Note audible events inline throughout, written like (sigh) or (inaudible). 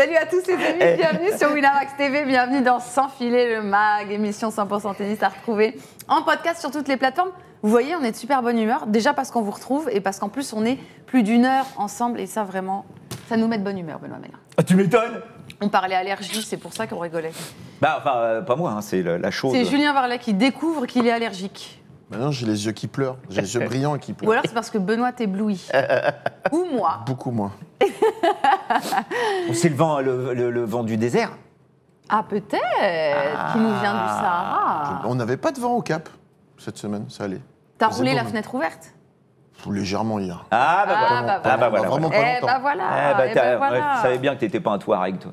Salut à tous les amis, eh. bienvenue sur Winamax TV, bienvenue dans Sans filer le mag, émission 100% tennis à retrouver en podcast sur toutes les plateformes. Vous voyez, on est de super bonne humeur, déjà parce qu'on vous retrouve et parce qu'en plus on est plus d'une heure ensemble et ça vraiment, ça nous met de bonne humeur, Benoît Mélin. Ah, tu m'étonnes on parlait allergie, c'est pour ça qu'on rigolait. Bah, enfin, euh, pas moi, hein, c'est la, chose. C'est Julien Varlet qui découvre qu'il est allergique. Maintenant, bah j'ai les yeux qui pleurent. J'ai les yeux (laughs) brillants qui pleurent. Ou alors c'est parce que Benoît t'éblouit. (laughs) Ou moi. Beaucoup moins. (laughs) C'est le vent, le, vent du désert Ah, peut-être, qui nous vient du ah. Sahara. On n'avait pas de vent au Cap cette semaine, ça allait. T'as roulé la fenêtre ouverte Légèrement hier. Ah, bah ah, voilà. Bah ah, bah, voilà. Vraiment pas Eh bah voilà. Eh bah, eh, bah je savais bien que t'étais pas un Touareg, toi.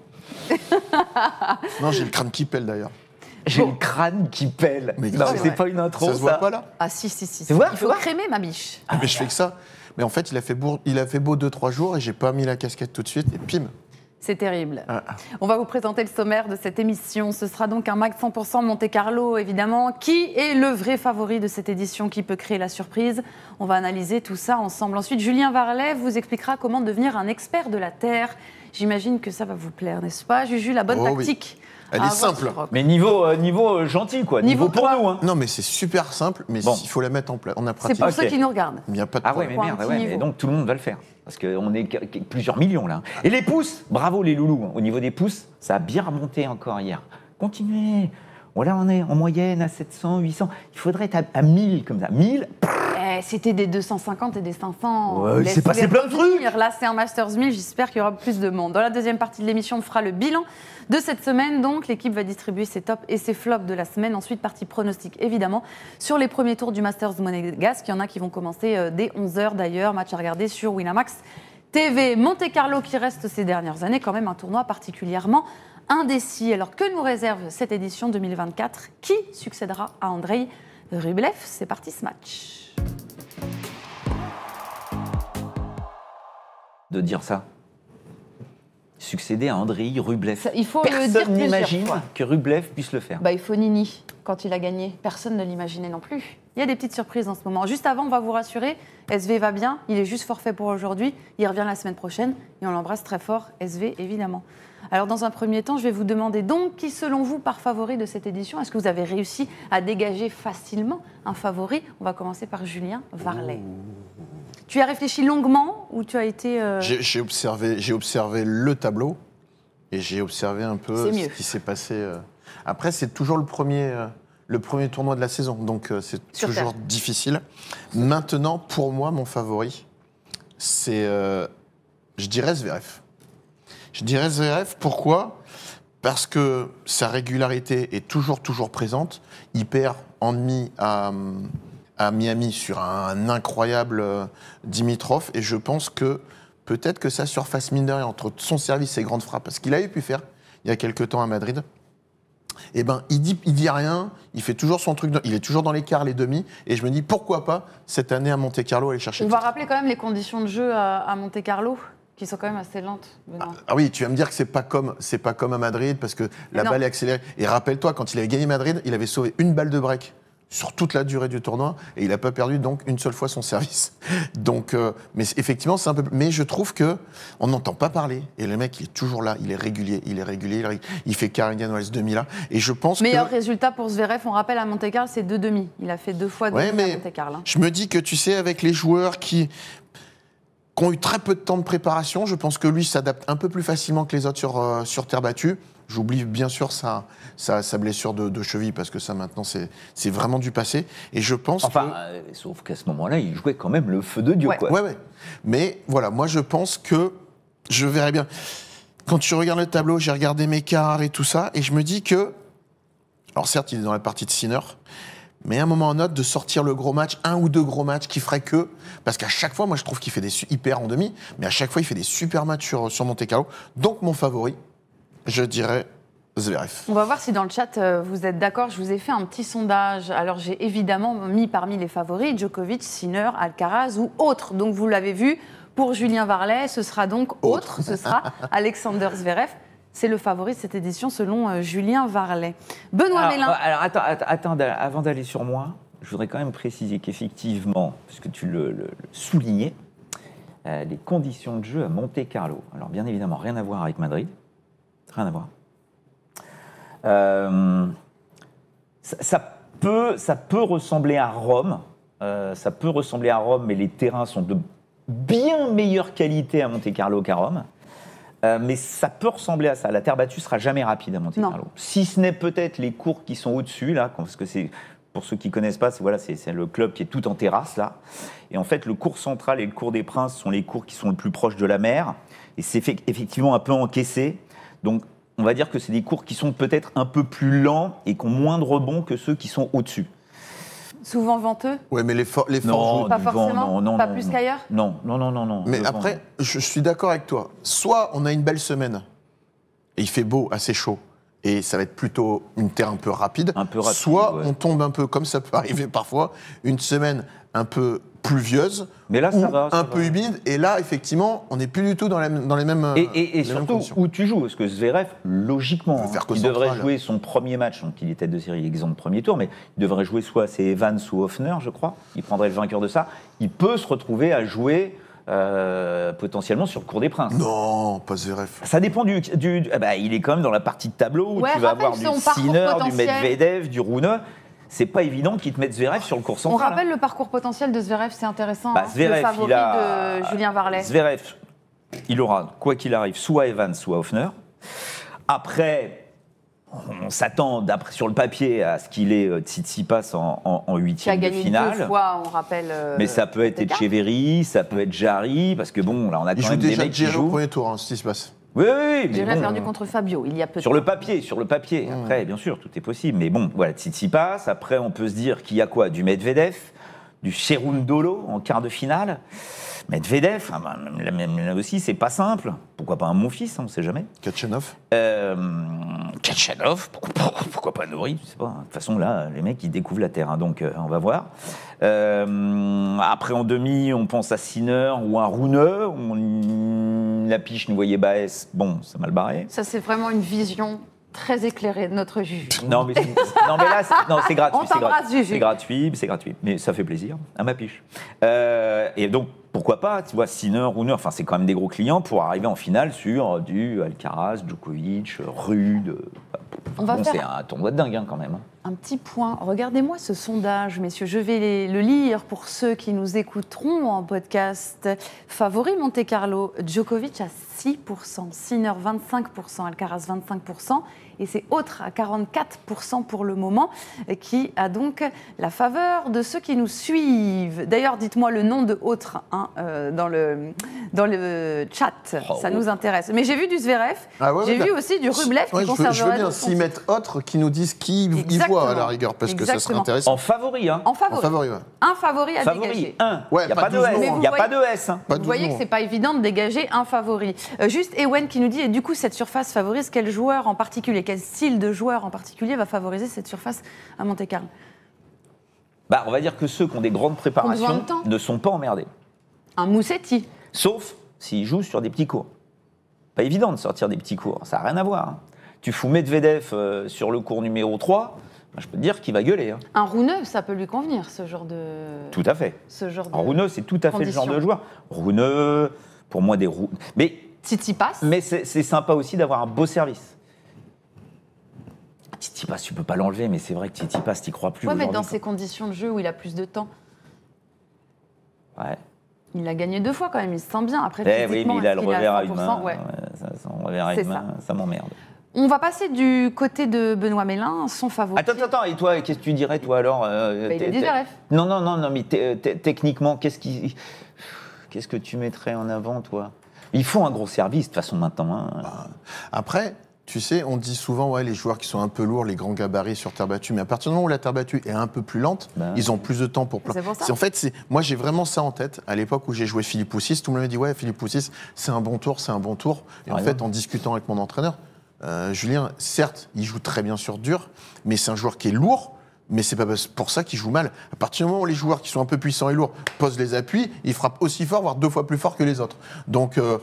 (laughs) Non, j'ai le crâne qui pèle d'ailleurs. J'ai le crâne qui pèle. Mais c'est pas une intro, ça. se voit pas là Ah si, si, si. Il faut voir. crémer ma biche. Ah, mais je fais que ça. Mais en fait, il a fait, il a fait beau 2-3 jours et j'ai pas mis la casquette tout de suite et pim, c'est terrible. Ah. On va vous présenter le sommaire de cette émission. Ce sera donc un Mac 100% Monte Carlo, évidemment. Qui est le vrai favori de cette édition Qui peut créer la surprise On va analyser tout ça ensemble. Ensuite, Julien Varlet vous expliquera comment devenir un expert de la Terre. J'imagine que ça va vous plaire, n'est-ce pas Juju, la bonne oh tactique elle ah, est simple. Mais niveau, euh, niveau euh, gentil, quoi. Niveau, Niveau pour nous. Hein. Non, mais c'est super simple, mais Bon. il faut la mettre en place. On a C'est pour ceux qui nous regardent. Il n'y a pas de Ah ouais, mais merde, ouais, donc tout le monde va le faire. Parce qu'on est plusieurs millions là. Et les pouces, bravo les loulous. Hein. Au niveau des pouces, ça a bien remonté encore hier. Continuez. Voilà, on est en moyenne à 700, 800. Il faudrait être à, 1000 comme ça. 1000, eh, C'était des 250 et des 500. Ouais, il s'est passé plein de trucs. Là, c'est un Masters 1000. J'espère qu'il y aura plus de monde. Dans la deuxième partie de l'émission, on fera le bilan de cette semaine. Donc, l'équipe va distribuer ses tops et ses flops de la semaine. Ensuite, partie pronostic, évidemment, sur les premiers tours du Masters Monégasque. Il y en a qui vont commencer euh, dès 11h d'ailleurs. Match à regarder sur Winamax TV. Monte Carlo qui reste ces dernières années quand même un tournoi particulièrement indécis. Alors, que nous réserve cette édition 2024 Qui succédera à Andrei Rublev C'est parti ce match. De dire ça succéder à André, Rublev. il faut Personne n'imagine que Rublev puisse le faire. Bah, il faut Nini quand il a gagné. Personne ne l'imaginait non plus. Il y a des petites surprises en ce moment. Juste avant, on va vous rassurer, SV va bien, il est juste forfait pour aujourd'hui, il revient la semaine prochaine et on l'embrasse très fort, SV évidemment. Alors dans un premier temps, je vais vous demander donc qui selon vous par favori de cette édition, est-ce que vous avez réussi à dégager facilement un favori On va commencer par Julien Varlet. Tu as réfléchi longuement ou tu as été. Euh, j'ai observé, observé le tableau et j'ai observé un peu ce qui s'est passé. Euh. Après, c'est toujours le premier, euh, le premier tournoi de la saison, donc c'est toujours difficile. Maintenant, pour moi, mon favori, c'est. je dirais Zverev. Je dirais Zverev, pourquoi Parce que sa régularité est toujours, toujours présente. Il perd en demi à. Hum, à Miami sur un incroyable euh, Dimitrov. Et je pense que peut-être que sa surface mineure entre son service et grande frappe, parce qu'il avait pu faire il y a quelques temps à Madrid, et eh ben, il dit, il dit rien, il fait toujours son truc, il est toujours dans l'écart les demi, et je me dis pourquoi pas cette année à Monte Carlo aller chercher. On va rappeler quand même les conditions de jeu à, Monte Carlo qui sont quand même assez lentes. Ah, ah, oui, tu vas me dire que c'est pas comme c'est pas comme à Madrid parce que la balle est accélérée. Et rappelle-toi quand il avait gagné Madrid, il avait sauvé une balle de break sur toute la durée du tournoi et il n'a pas perdu donc une seule fois son service. (laughs) Donc, euh, mais effectivement, c'est un peu. Mais je trouve que on n'entend pas parler et le mec il est toujours là, il est régulier, il est régulier, il, fait Wells demi là et je pense meilleur résultat pour Zverev. On rappelle à Monte Carlo c'est deux demi. Il a fait deux fois de Monte Carlo. Je me dis que tu sais avec les joueurs qui ont eu très peu de temps de préparation, je pense que lui s'adapte un peu plus facilement que les autres sur, euh, sur terre battue. J'oublie bien sûr sa, sa, blessure de, de, cheville, parce que ça maintenant c'est vraiment du passé. Et je pense que... Enfin, euh, sauf qu'à ce moment-là, il jouait quand même le feu de Dieu. Ouais. Quoi. Ouais, ouais. Mais voilà, moi je pense que je verrais bien. Quand tu regardes le tableau, j'ai regardé mes quarts et tout ça, et je me dis que. Alors certes, il est dans la partie de Sinner, mais à un moment en un autre, de sortir le gros match, un ou deux gros matchs qui ferait que. Parce qu'à chaque fois, moi je trouve qu'il fait des. hyper en demi, mais à chaque fois, il fait des super matchs sur, sur Monte Carlo. Donc mon favori, je dirais Zverev. On va voir si dans le chat euh, vous êtes d'accord. Je vous ai fait un petit sondage. Alors j'ai évidemment mis parmi les favoris Djokovic, Sinner, Alcaraz ou autres. Donc vous l'avez vu, pour Julien Varlet, ce sera donc autre, ce sera (laughs) Alexander Zverev. C'est le favori de cette édition selon euh, Julien Varlet. Benoît Mélin. Alors attends, attends avant d'aller sur moi, je voudrais quand même préciser qu'effectivement, puisque tu le, soulignais, euh, les conditions de jeu à Monte Carlo, alors bien évidemment rien à voir avec Madrid, Rien à voir. Euh, ça, peut, ça peut ressembler à Rome. Euh, ça peut ressembler à Rome, mais les terrains sont de bien meilleure qualité à Monte Carlo qu'à Rome. Euh, mais ça peut ressembler à ça. La terre battue sera jamais rapide à Monte Carlo. Si ce n'est peut-être les cours qui sont au-dessus, là, parce que c'est. Pour ceux qui connaissent pas, c'est voilà, c'est le club qui est tout en terrasse là. Et en fait, le cours central et le cours des princes sont les cours qui sont le plus proches de la mer. Et c'est effectivement un peu encaissé. Donc, on va dire que c'est des cours qui sont peut-être un peu plus lents et qui ont moins de rebonds que ceux qui sont au-dessus. Souvent venteux Oui, mais les, forts, les forts non, Pas forcément Pas plus qu'ailleurs Non, non, non, non, Mais après, je suis d'accord avec toi. Soit on a une belle semaine, et il fait beau, assez chaud, et ça va être plutôt une terre un peu rapide. Un peu rapide soit on tombe un peu, comme ça peut (laughs) arriver parfois, une semaine un peu pluvieuse, mais là, ça va, un peu humide, et là, effectivement, on n'est plus du tout dans les, mêmes. Et, et, surtout, où tu joues Parce que Zverev, logiquement, il devrait jouer son premier match, donc il est tête de série, exemple premier tour, mais il devrait jouer soit c'est Evans ou Hoffner, je crois. Il prendrait le vainqueur de ça. Il peut se retrouver à jouer. Euh, potentiellement sur le cours des princes. Non, pas Zverev. Ça dépend du. Ah bah, il est quand même dans la partie de tableau où tu vas avoir du Sinner, du Medvedev, du Rune c'est pas évident qu'ils te mettent Zverev sur le cours central. On rappelle hein. le parcours potentiel de Zverev, c'est intéressant. Bah, hein, Zverev, favori il de Julien Varlet. Zverev, il aura, quoi qu'il arrive, soit Evans, soit Hoffner. Après, on s'attend sur le papier à ce qu'il ait euh, Tsitsipas en huitième de finale. Deux fois, on rappelle. Euh, mais ça peut être Echeverry, ça peut être Jarry, parce que bon, là on a quand même des mecs qui jouent. au premier tour, hein, Tsitsipas. Oui, oui, oui. J'ai bon, perdu contre Fabio, il y a peu Sur le papier, sur le papier. Après, bien sûr, tout est possible. Mais bon, voilà, passe. Après, on peut se dire qu'il y a quoi Du Medvedev, du Dolo en quart de finale. Medvedev, ah ben, là, aussi, c'est pas simple. Pourquoi pas un mon fils, hein, on ne sait jamais. Kachanov euh, pourquoi, pas Nori De toute façon, là, les mecs, ils découvrent la Terre, hein, donc euh, on va voir. Euh, après, en demi, on pense à Sinner ou à runeux On la Piche, nous voyait Baez, bon, ça m'a le barré. Ça, c'est vraiment une vision très éclairée de notre juge. Non, mais, non, là, c'est gratuit. C'est gratuit, (laughs) c'est gratuit, Mais ça fait plaisir à ma piche. Euh, et donc, pourquoi pas, tu vois, Sinner, Rooner, enfin, c'est quand même des gros clients pour arriver en finale sur du Alcaraz, Djokovic, Rude, c'est un tournoi de dingue hein, quand même. Hein. Un petit point. Regardez-moi ce sondage, messieurs. Je vais le lire pour ceux qui nous écouteront en podcast. Favori Monte Carlo, Djokovic à 6%, Sinner 25%, Alcaraz 25%, et c'est autre à 44% pour le moment, qui a donc la faveur de ceux qui nous suivent. D'ailleurs, dites-moi le nom de autre hein, euh, dans, le, dans le chat, oh. ça nous intéresse. Mais j'ai vu du Zverev, ah j'ai bah, vu aussi du Rublev qui je veux, je veux bien s'y mettre autre qui nous disent qui y voit à la rigueur, parce que ça serait intéressant. En favori, hein En favori. Un favori à dégager. Un. Il n'y a pas de S. Il hein. a pas de S. Vous voyez que c'est pas évident de dégager un favori. Euh, juste Ewen qui nous dit, et du coup, cette surface favorise quel joueur en particulier quel style de joueur en particulier va favoriser cette surface à Monte-Carlo bah, On va dire que ceux qui ont des grandes préparations ne sont pas emmerdés. Un Moussetti Sauf s'ils joue sur des petits cours. Pas évident de sortir des petits cours, ça n'a rien à voir. Hein. Tu fous Medvedev euh, sur le cours numéro 3, bah, je peux te dire qu'il va gueuler. Hein. Un Rouneux, ça peut lui convenir, ce genre de. Tout à fait. Ce genre Un Rouneux, c'est tout à fait le genre de joueur. Rouneux, pour moi, des roues Mais. Titi passe. Mais c'est sympa aussi d'avoir un beau service. Titi Passe, tu peux pas l'enlever, mais c'est vrai que Titi passe, t'y crois plus. Ouais, mais dans ces conditions de jeu où il a plus de temps. Ouais. Il a gagné deux fois quand même, il se sent bien. Après, eh oui, mais il a le revers à humain. Ouais. Euh, ça, humain, ça, ça m'emmerde. On va passer du côté de Benoît Mélin, son favori. Attends, attends, et toi, qu'est-ce que tu dirais, toi, alors euh, bah, Il est Non, non, non, non, mais euh, techniquement, qu'est-ce qui... Qu'est-ce que tu mettrais en avant, toi Ils font un gros service, de toute façon, maintenant. Hein. Bah, après, tu sais, on dit souvent, ouais, les joueurs qui sont un peu lourds, les grands gabarits sur terre battue, mais à partir du moment où la terre battue est un peu plus lente, bah ils ont plus de temps pour... C'est En fait, moi j'ai vraiment ça en tête. À l'époque où j'ai joué Philippe Poussis, tout le monde m'a dit, ouais, Philippe Poussis, c'est un bon tour, c'est un bon tour. Et en ah, fait, en discutant avec mon entraîneur, euh, Julien, certes, il joue très bien sur dur, mais c'est un joueur qui est lourd, mais c'est pas pour ça qu'il joue mal. À partir du moment où les joueurs qui sont un peu puissants et lourds posent les appuis, ils frappent aussi fort, voire deux fois plus fort que les autres. Donc... Euh,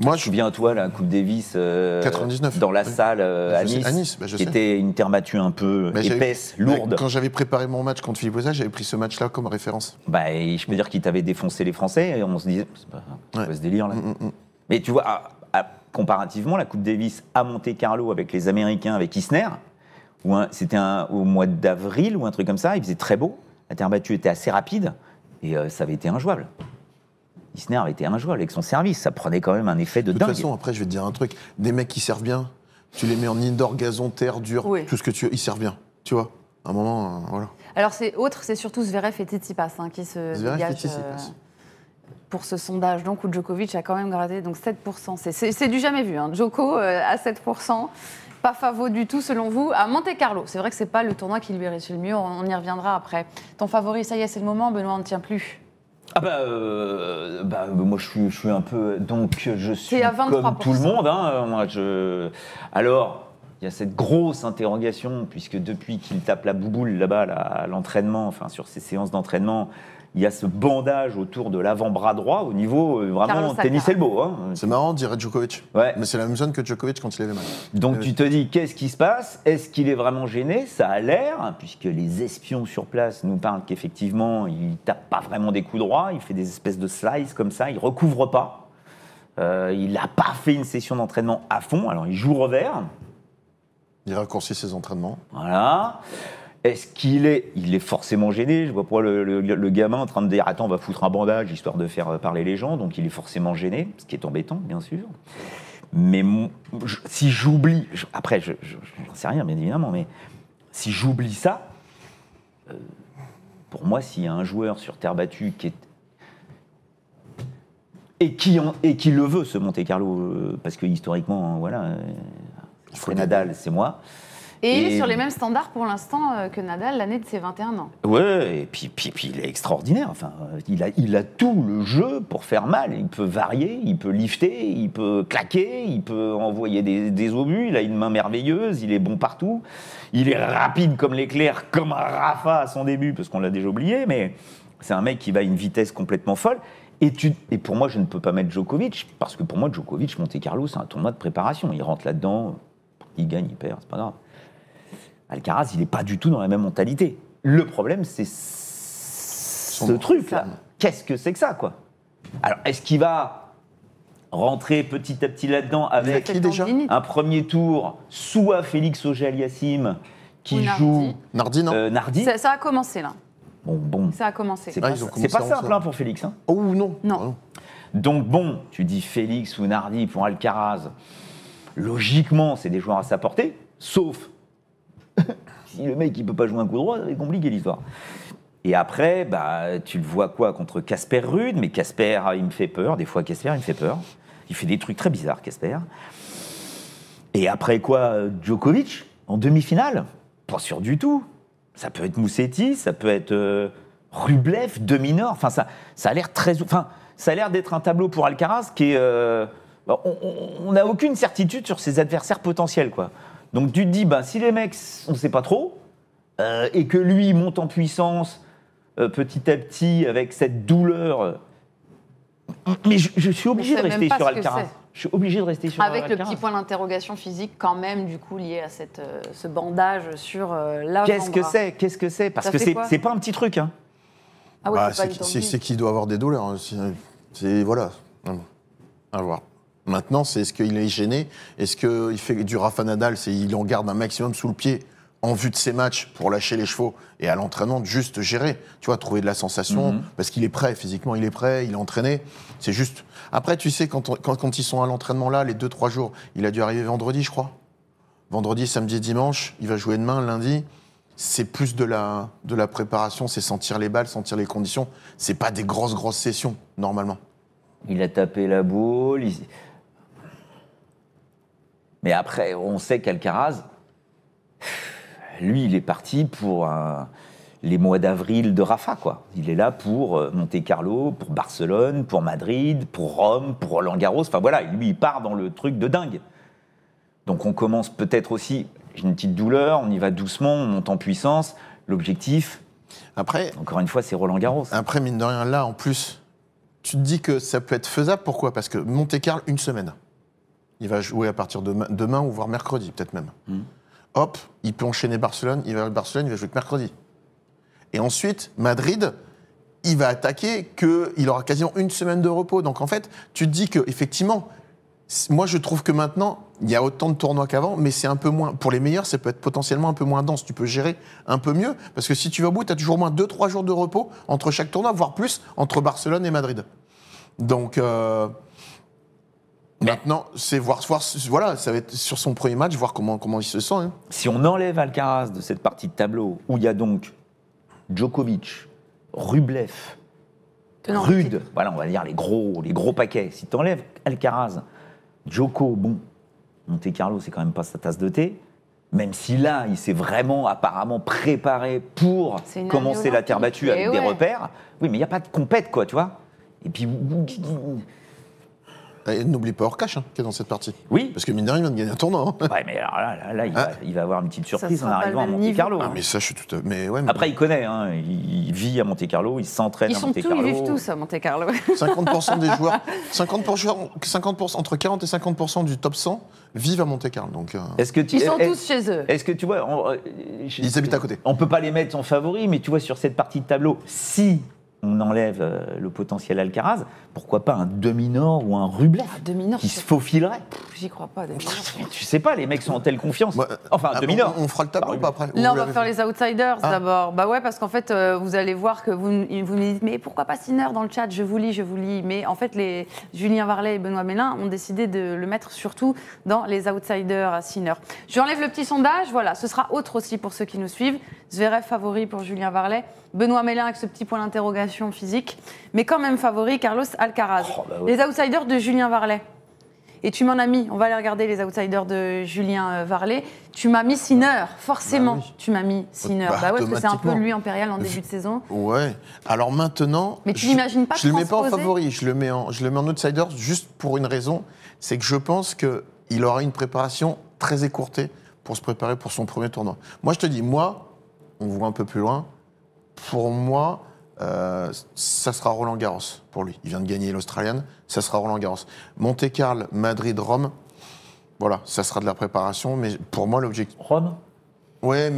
moi, je souviens, toi, la Coupe Davis 99, euh, dans la salle euh, bah, à Nice, à nice bah, était une un peu épaisse, lourde. quand j'avais préparé mon match contre Philippe j'avais pris ce match-là comme référence. Bah, je peux dire qu'il t'avait défoncé les Français et on se disait, c'est pas, ce délire là. Mm, mm, mm. Mais tu vois, comparativement, la Coupe Davis à Monte Carlo avec les Américains, avec Isner, c'était au mois d'avril ou un truc comme ça, il faisait très beau, la terre battue était assez rapide et euh, ça avait été injouable. Isner un joueur avec son service. Ça prenait quand même un effet de, dingue. De toute façon, après, je vais te dire un truc. Des mecs qui servent bien, tu les mets en indoor, gazon, terre, dur, tout ce que tu veux, ils servent bien. Tu vois À un moment, euh, voilà. Alors, c'est autre, c'est surtout Zverev et Tsitsipas hein, qui se Zverev dégagent, euh, pour ce sondage, donc, où Djokovic a quand même gratté donc 7%. C'est du jamais vu. Hein. Djoko euh, à 7% pas favori du tout selon vous à Monte Carlo. C'est vrai que c'est pas le tournoi qui lui réussit le mieux, on y reviendra après. Ton favori, ça y est, c'est le moment, Benoît, on ne tient plus. Ah bah, euh, bah moi je suis, un peu donc je suis comme tout le monde hein, moi je alors il y a cette grosse interrogation puisque depuis qu'il tape la bouboule là-bas à l'entraînement enfin sur ses séances d'entraînement il y a ce bandage autour de l'avant-bras droit au niveau euh, vraiment tennis elbow. Hein. C'est marrant, dirait Djokovic. Mais c'est la même zone que Djokovic quand il avait mal. Donc eh tu te dis, qu'est-ce qui se passe Est-ce qu'il est vraiment gêné Ça a l'air, hein, puisque les espions sur place nous parlent qu'effectivement, il tape pas vraiment des coups droits, il fait des espèces de slices comme ça, il recouvre pas. Euh, il n'a pas fait une session d'entraînement à fond, alors il joue revers. Il raccourcit ses entraînements. Voilà. Est-ce qu'il est, il est forcément gêné Je vois pas le, gamin en train de dire attends, on va foutre un bandage histoire de faire euh, parler les gens, donc il est forcément gêné, ce qui est embêtant, bien sûr. Mais si j'oublie, après, je n'en sais rien, bien évidemment, mais si j'oublie ça, euh, pour moi, s'il y a un joueur sur terre battue qui est et qui, et qui le veut, ce Monte Carlo, euh, parce que historiquement, hein, voilà, c'est Nadal, c'est moi. Et, il est sur les mêmes standards pour l'instant euh, que Nadal l'année de ses 21 ans. Oui, et puis, puis, il est extraordinaire. Enfin, il a, il a tout le jeu pour faire mal. Il peut varier, il peut lifter, il peut claquer, il peut envoyer des, des obus. Il a une main merveilleuse, il est bon partout. Il est rapide comme l'éclair, comme un rafa à son début, parce qu'on l'a déjà oublié, mais c'est un mec qui va à une vitesse complètement folle. Et, tu, et, pour moi, je ne peux pas mettre Djokovic, parce que pour moi, Djokovic, Monte Carlo, c'est un tournoi de préparation. Il rentre là-dedans, il gagne, il perd, c'est pas grave. Alcaraz, il n'est pas du tout dans la même mentalité. Le problème, c'est ce truc-là. Qu'est-ce que c'est que ça, quoi Alors, est-ce qu'il va rentrer petit à petit là-dedans avec un premier tour, soit Félix Auger-Aliassime, qui joue Nardi, non euh, Ça, a commencé là. Bon, bon. Ça a commencé. C'est pas, simple hein, pour Félix. Hein. Oh non. Ah non. Donc bon, tu dis Félix ou Nardi pour Alcaraz. Logiquement, c'est des joueurs à sa portée, sauf (laughs) si le mec il peut pas jouer un coup droit, c'est compliqué l'histoire. Et après, bah, tu le vois quoi contre Casper Rude, mais Casper, ah, il me fait peur. Des fois, Casper, il me fait peur. Il fait des trucs très bizarres, Casper. Et après quoi, Djokovic, en demi-finale Pas sûr du tout. Ça peut être Moussetti, ça peut être euh, Rublev, demi-nord. Enfin, ça, ça a l'air très. Enfin, ça a l'air d'être un tableau pour Alcaraz qui est. Euh, bah, on n'a aucune certitude sur ses adversaires potentiels, quoi. Donc tu te dis, bah, si les mecs, on ne sait pas trop, euh, et que lui monte en puissance euh, petit à petit avec cette douleur. Mais je, suis obligé de rester sur Alcaraz. Je suis obligé de rester sur Avec le petit point d'interrogation physique quand même, du coup, lié à cette, euh, ce bandage sur la Qu'est-ce que c'est Qu'est-ce que c'est Parce que c'est pas un petit truc. Hein. Ah bah, c'est qu'il doit avoir des douleurs. C'est hein, voilà. À voir. Maintenant, c'est est-ce qu'il est gêné Est-ce qu'il fait du Rafa Nadal C'est il en garde un maximum sous le pied en vue de ses matchs pour lâcher les chevaux et à l'entraînement juste gérer, tu vois, trouver de la sensation mhm. parce qu'il est prêt physiquement, il est prêt, il est entraîné. C'est juste. Après, tu sais, quand, ils sont à l'entraînement là, les deux trois jours, il a dû arriver vendredi, je crois. Vendredi, samedi, dimanche, il va jouer demain, lundi. C'est plus de la, de la préparation, c'est sentir les balles, sentir les conditions. C'est pas des grosses grosses sessions normalement. Il a tapé la boule. Mais après, on sait qu'Alcaraz, lui, il est parti pour les mois d'avril de Rafa, quoi. Il est là pour euh, Monte Carlo, pour Barcelone, pour Madrid, pour Rome, pour Roland Garros. Enfin voilà, lui, il part dans le truc de dingue. Donc on commence peut-être aussi, j'ai une petite douleur, on y va doucement, on monte en puissance. L'objectif, après, encore une fois, c'est Roland Garros. Après, mine de rien, là, en plus, tu te dis que ça peut être faisable. Pourquoi Parce que Monte Carlo, une semaine il va jouer à partir de demain ou voire mercredi, peut-être même. Hmm. Hop, il peut enchaîner Barcelone, il va à Barcelone, il va jouer que mercredi. Et ensuite, Madrid, il va attaquer qu'il aura quasiment une semaine de repos. Donc en fait, tu te dis que effectivement, moi je trouve que maintenant, il y a autant de tournois qu'avant, mais c'est un peu moins. Pour les meilleurs, ça peut être potentiellement un peu moins dense. Tu peux gérer un peu mieux, parce que si tu vas au bout, tu as toujours moins 2-3 jours de repos entre chaque tournoi, voire plus entre Barcelone et Madrid. Donc. Euh, Maintenant, c'est voir, voilà, ça va être sur son premier match, voir comment, comment il se sent. Hein. Si on enlève Alcaraz de cette partie de tableau, où il y a donc Djokovic, Rublev, Rude, voilà, on va dire les gros, les gros paquets. Si tu enlèves Alcaraz, Djoko, bon, Monte Carlo, c'est quand même pas sa tasse de thé. Même si là, il s'est vraiment apparemment préparé pour commencer la terre battue avec eh des repères. Oui, mais il n'y a pas de compète, quoi, tu vois. Et puis, bah, n'oublie pas Orcache hein, qui est dans cette partie. Oui. Parce que mine vient de gagner un tournoi. Hein. Ouais, mais là, là, là ah. il, va, avoir une petite surprise en arrivant à Monte Carlo. Ah, mais ça, je suis tout à... mais, Après, il connaît. Hein, il vit à Monte Carlo, il s'entraîne à Monte Carlo. Ils vivent tous à Monte Carlo. 50% (laughs) des joueurs, 50%, (laughs) 50% entre 40 et 50% du top 100 vivent à Monte Carlo. Donc, euh. ils sont tous chez eux. Est-ce que tu vois, euh, ils habitent à côté. On ne peut pas les mettre en favori, mais tu vois sur cette partie de tableau, si on enlève euh, le potentiel Alcaraz, pourquoi pas un demi-nord ou un Rublet qui se faufilerait J'y crois pas. tu sais pas, les mecs sont en telle confiance. Euh, enfin, ah, Dominor. On, fera le tableau pas après Là, on va faire les outsiders ah. d'abord. Bah ouais, parce qu'en fait, euh, vous allez voir que vous, vous me dites, mais pourquoi pas Sinner dans le chat Je vous lis, je vous lis. Mais en fait, les Julien Varlet et Benoît Mélin ont décidé de le mettre surtout dans les outsiders à Sinner. J'enlève le petit sondage, voilà, ce sera autre aussi pour ceux qui nous suivent. Zverev favori pour Julien Varlet. Benoît Mélin avec ce petit point d'interrogation physique. Mais quand même favori, Carlos Alcaraz. Oh, bah les outsiders de Julien Varlet. Et tu m'en as mis, on va aller regarder les outsiders de Julien euh, Varlet. Tu m'as mis Sinner, bah forcément. Tu m'as mis Sinner. Bah ouais, parce que c'est un peu lui impérial en début de saison. Ouais. Alors maintenant. Mais tu n'imagines pas Je ne le mets pas en favori, je le mets en, je le mets en outsider juste pour une raison. C'est que je pense qu'il aura une préparation très écourtée pour se préparer pour son premier tournoi. Moi, je te dis, moi, on voit un peu plus loin. Pour moi, euh, ça sera Roland Garros pour lui. Il vient de gagner l'Australienne ça sera Roland Garros. Monte Carlo, Madrid, Rome, voilà, ça sera de la préparation, mais pour moi l'objectif. Rome. Ouais,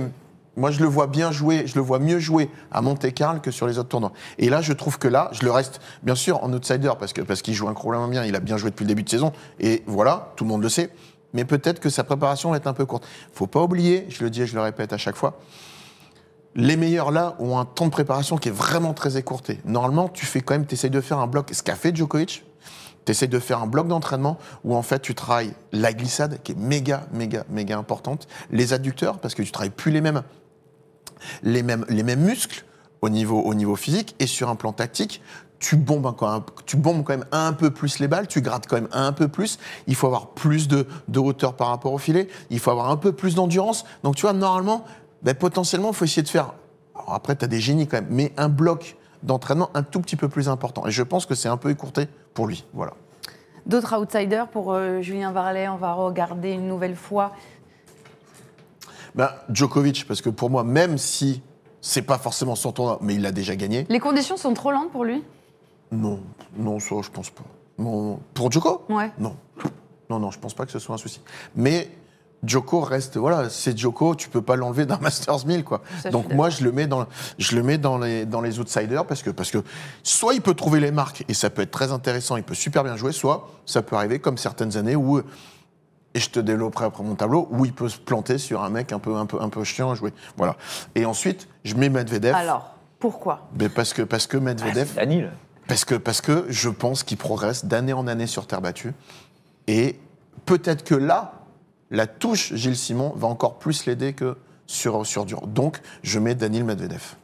moi je le vois bien jouer, je le vois mieux jouer à Monte Carlo que sur les autres tournois. Et là, je trouve que là, je le reste bien sûr en outsider parce que parce qu'il joue incroyablement bien, il a bien joué depuis le début de saison et voilà, tout le monde le sait. Mais peut-être que sa préparation est un peu courte. Faut pas oublier, je le dis et je le répète à chaque fois, les meilleurs là ont un temps de préparation qui est vraiment très écourté. Normalement, tu fais quand même, tu essayes de faire un bloc, ce qu'a fait Djokovic, tu essayes de faire un bloc d'entraînement où en fait tu travailles la glissade qui est méga, méga, méga importante, les adducteurs parce que tu travailles plus les mêmes, les mêmes, les mêmes muscles au niveau, au niveau physique et sur un plan tactique. Tu bombes, encore tu bombes quand même un peu plus les balles, tu grattes quand même un peu plus, il faut avoir plus de, de hauteur par rapport au filet, il faut avoir un peu plus d'endurance. Donc tu vois, normalement, ben, potentiellement, il faut essayer de faire, après, tu as des génies quand même, mais un bloc d'entraînement un tout petit peu plus important. Et je pense que c'est un peu écourté pour lui. Voilà. D'autres outsiders pour euh, Julien Varlet, on va regarder une nouvelle fois. Ben, Djokovic, parce que pour moi, même si c'est pas forcément son tournoi, mais il l'a déjà gagné. Les conditions sont trop lentes pour lui Non, non, ça, je pense pas. Pour Djoko Ouais. Non. Non, non, je pense pas que ce soit un souci. Mais Djoko reste, voilà, c'est Djoko, tu peux pas l'enlever d'un (laughs) Masters 1000, quoi. Donc moi, je le mets dans, je le mets dans les, dans les outsiders parce que, parce que soit il peut trouver les marques et ça peut être très intéressant, il peut super bien jouer, soit ça peut arriver comme certaines années où, et je te développerai après mon tableau, où il peut se planter sur un mec un peu, un peu, un peu chiant à jouer. Voilà. Et ensuite, je mets Medvedev. Alors, pourquoi? Mais parce que, parce que Medvedev. Ah, parce que, parce que je pense qu'il progresse d'année en année sur terre battue. Et peut-être que là, la touche Gilles Simon va encore plus l'aider que sur, sur dur. Donc, je mets Daniel Medvedev.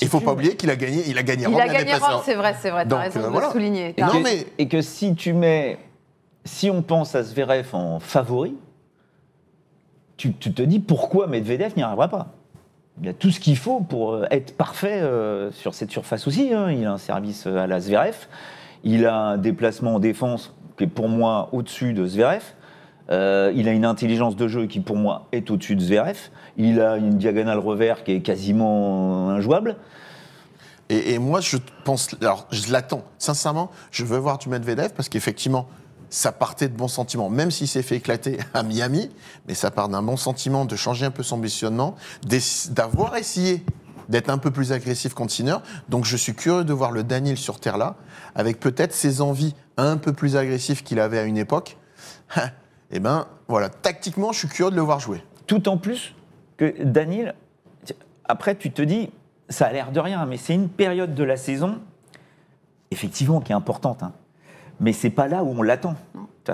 Il faut pas oublier qu'il a gagné, il a gagné Il a gagné c'est vrai, c'est vrai. T'as raison de euh, le souligner. Et, que, si tu mets, si on pense à Zverev en favori, tu, te dis pourquoi Medvedev n'y arrivera pas. Il a tout ce qu'il faut pour euh, être parfait euh, sur cette surface aussi. Hein. Il a un service à la Zverev, il a un déplacement en défense qui est pour moi au-dessus de Zverev. Euh, il a une intelligence de jeu qui, pour moi, est au-dessus de Zverev. Il a une diagonale revers qui est quasiment injouable. Et, moi, je pense. Alors, je l'attends. Sincèrement, je veux voir du Medvedev parce qu'effectivement, ça partait de bons sentiments, même s'il s'est fait éclater (laughs) à Miami, mais ça part d'un bon sentiment de changer un peu son ambitionnement d'avoir essayé d'être un peu plus agressif contre Sinner. Donc je suis curieux de voir le Daniel sur terre là, avec peut-être ses envies un peu plus agressives qu'il avait à une époque. (laughs) eh ben voilà, tactiquement, je suis curieux de le voir jouer. Tout en plus que Daniel après tu te dis, ça a l'air de rien, mais c'est une période de la saison, effectivement, qui est importante. Hein. Mais c'est pas là où on l'attend.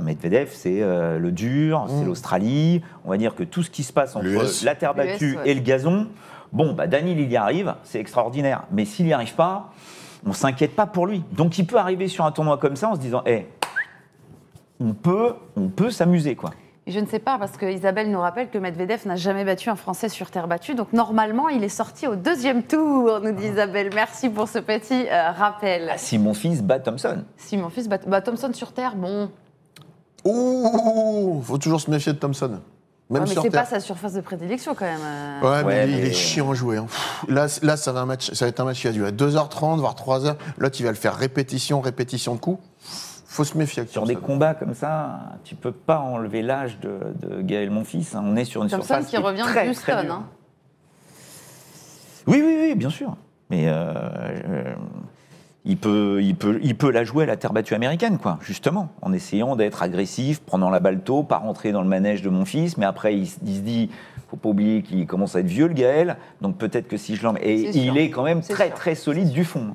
Medvedev, c'est euh, le dur, c'est mm. l'Australie. On va dire que tout ce qui se passe entre la terre battue et le gazon, bon, bah, Daniel, il y arrive, c'est extraordinaire. Mais s'il n'y arrive pas, on s'inquiète pas pour lui. Donc il peut arriver sur un tournoi comme ça en se disant, hé, eh, on peut, on peut s'amuser, quoi. Je ne sais pas, parce que Isabelle nous rappelle que Medvedev n'a jamais battu un Français sur terre battue. Donc normalement, il est sorti au deuxième tour, nous dit Isabelle. Merci pour ce petit euh, rappel. Ah, si mon fils bat Thompson. Si mon fils bat, bah, Thompson sur terre, bon. Ouh Faut toujours se méfier de Thompson. Ah, mais c'est pas sa surface de prédilection quand même. Euh. Ouais, mais, il, est chiant à jouer. Hein. Là, là ça, va un ça va être un match qui va durer 2h30, voire 3h. Là, il va le faire répétition, répétition de coups faut se méfier. Sur des combats comme ça, tu peux pas enlever l'âge de, Gaël mon fils. Hein. On est sur une comme surface ça, qui, revient très, Très hein. oui, oui, oui, bien sûr. Mais euh, euh, il, peut, il, peut, il peut la jouer à la terre battue américaine, quoi, justement, en essayant d'être agressif, prenant la balle tôt, pas rentrer dans le manège de mon fils, mais après, il, se dit, faut pas oublier qu'il commence à être vieux, le Gaël, donc peut-être que si je l'emmène... Et il est quand même très, très solide du fond.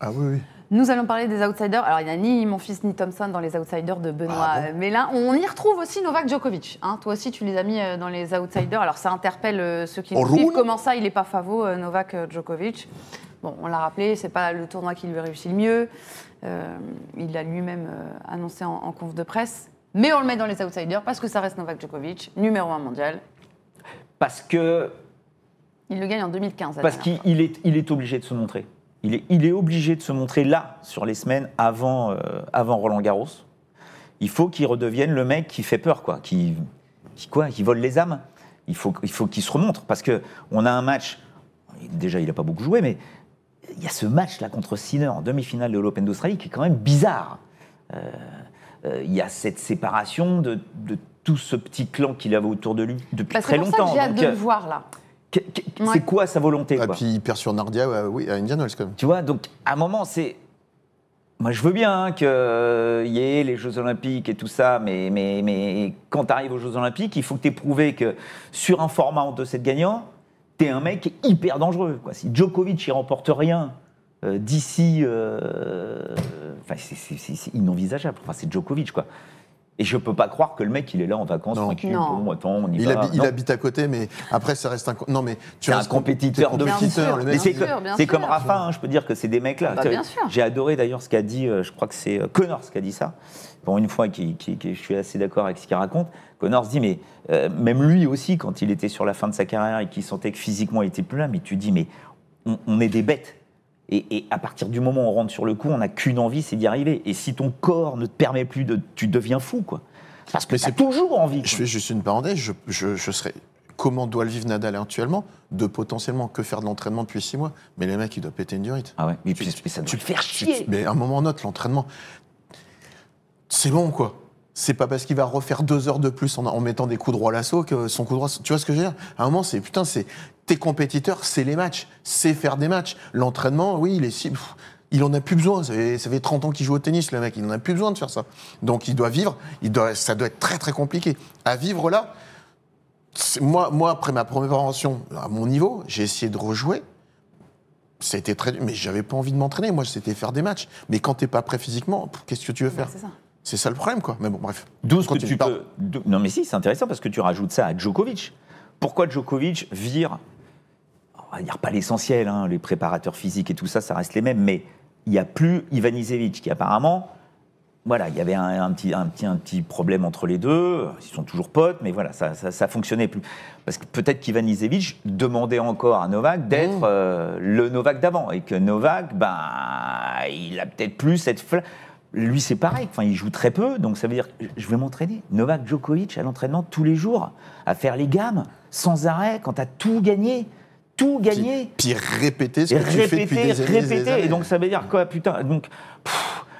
Ah oui, oui. Nous allons parler des outsiders. Alors, il n'y a ni mon fils ni Thompson dans les outsiders de Benoît ah euh, mais On y retrouve aussi Novak Djokovic. Hein. toi aussi, tu les as mis euh, dans les outsiders. Alors, ça interpelle euh, ceux qui nous disent comment ça, il n'est pas favo, Novak Djokovic. Bon, on l'a rappelé, c'est pas le tournoi qui lui réussit le mieux. il l'a lui-même annoncé en, conf de presse. Mais on le met dans les outsiders parce que ça reste Novak Djokovic, numéro un mondial. Parce que. Il le gagne en 2015. Parce qu'il est obligé de se montrer il est, obligé de se montrer là, sur les semaines avant, euh, avant Roland Garros. Il faut qu'il redevienne le mec qui fait peur, quoi, qui, quoi, qui vole les âmes. Il faut, il faut qu'il se remontre, parce que on a un match, déjà il n'a pas beaucoup joué, mais il y a ce match-là contre Sinner en demi-finale de l'Open d'Australie qui est quand même bizarre. Euh, euh, il y a cette séparation de, tout ce petit clan qu'il avait autour de lui depuis bah, très longtemps. C'est ça que j'ai le voir, là. C'est quoi sa volonté Et ah, puis il perd sur Nardia ouais, oui, à Indian Wells quand même. Tu vois, donc à un moment, c'est. Moi, je veux bien que qu'il y ait les Jeux Olympiques et tout ça, mais, mais, mais quand tu arrives aux Jeux Olympiques, il faut que tu prouvé que sur un format en 2-7 gagnants, tu es un mec hyper dangereux. Quoi. Si Djokovic, il remporte rien euh, d'ici. Euh, enfin c'est inenvisageable. Enfin, c'est Djokovic, quoi. Et je peux pas croire que le mec, il est là en vacances, tranquille. Bon, attends, on y il, va. il habite à côté, mais après, ça reste un. Non, mais tu as un compétiteur, compétiteur de C'est comme Rafa, hein, je peux dire que c'est des mecs-là. Bah, sûr. – J'ai adoré d'ailleurs ce qu'a dit, euh, je crois que c'est euh, Connors qui a dit ça. Pour une fois, qui, je suis assez d'accord avec ce qu'il raconte. Connors dit, mais euh, même lui aussi, quand il était sur la fin de sa carrière et qu'il sentait que physiquement il était plus là, mais tu dis, mais on est des bêtes. Et, à partir du moment où on rentre sur le coup, on n'a qu'une envie, c'est d'y arriver. Et si ton corps ne te permet plus, de, tu deviens fou, quoi. Parce que c'est toujours envie. Je fais juste une parenthèse, je, je, serais comment doit le vivre Nadal actuellement, de potentiellement que faire de l'entraînement depuis six mois. Mais les mecs, ils doivent péter une durite. Ah ouais, mais, tu, ça faire chier. mais à un moment ou l'entraînement, c'est bon, quoi. C'est pas parce qu'il va refaire deux heures de plus en, mettant des coups droits à l'assaut que son coup droit. Tu vois ce que je veux dire À un moment, c'est putain, c'est tes compétiteurs, c'est les matchs, c'est faire des matchs. L'entraînement, oui, il est il en a plus besoin. Ça fait, 30 ans qu'il joue au tennis, le mec. Il en a plus besoin de faire ça. Donc il doit vivre. Il ça doit être très très compliqué. À vivre là, moi, moi, après ma première intervention à mon niveau, j'ai essayé de rejouer. C'était très dur, mais j'avais pas envie de m'entraîner. Moi, c'était faire des matchs. Mais quand tu n'es pas prêt physiquement, qu'est-ce que tu veux faire C'est ça. le problème, quoi. Mais bon, bref. D'où que tu peux... Non, mais si, c'est intéressant parce que tu rajoutes ça à Djokovic. Pourquoi Djokovic vire on va dire pas l'essentiel, hein, les préparateurs physiques et tout ça, ça reste les mêmes, mais il n'y a plus Ivan Isevich qui apparemment, voilà, il y avait un, petit, un, petit, petit problème entre les deux, ils sont toujours potes, mais voilà, ça, ça, ça fonctionnait plus. Parce que peut-être qu'Ivan Isevich demandait encore à Novak d'être mmh. euh, le Novak d'avant, et que Novak, ben, il a peut-être plus cette... Lui, c'est pareil, enfin, il joue très peu, donc ça veut dire, je vais m'entraîner. Novak Djokovic à l'entraînement tous les jours, à faire les gammes, sans arrêt, quand tu as tout gagné tout gagner. Puis, répéter ce que répéter, Répéter, et donc ça veut dire quoi, putain Donc,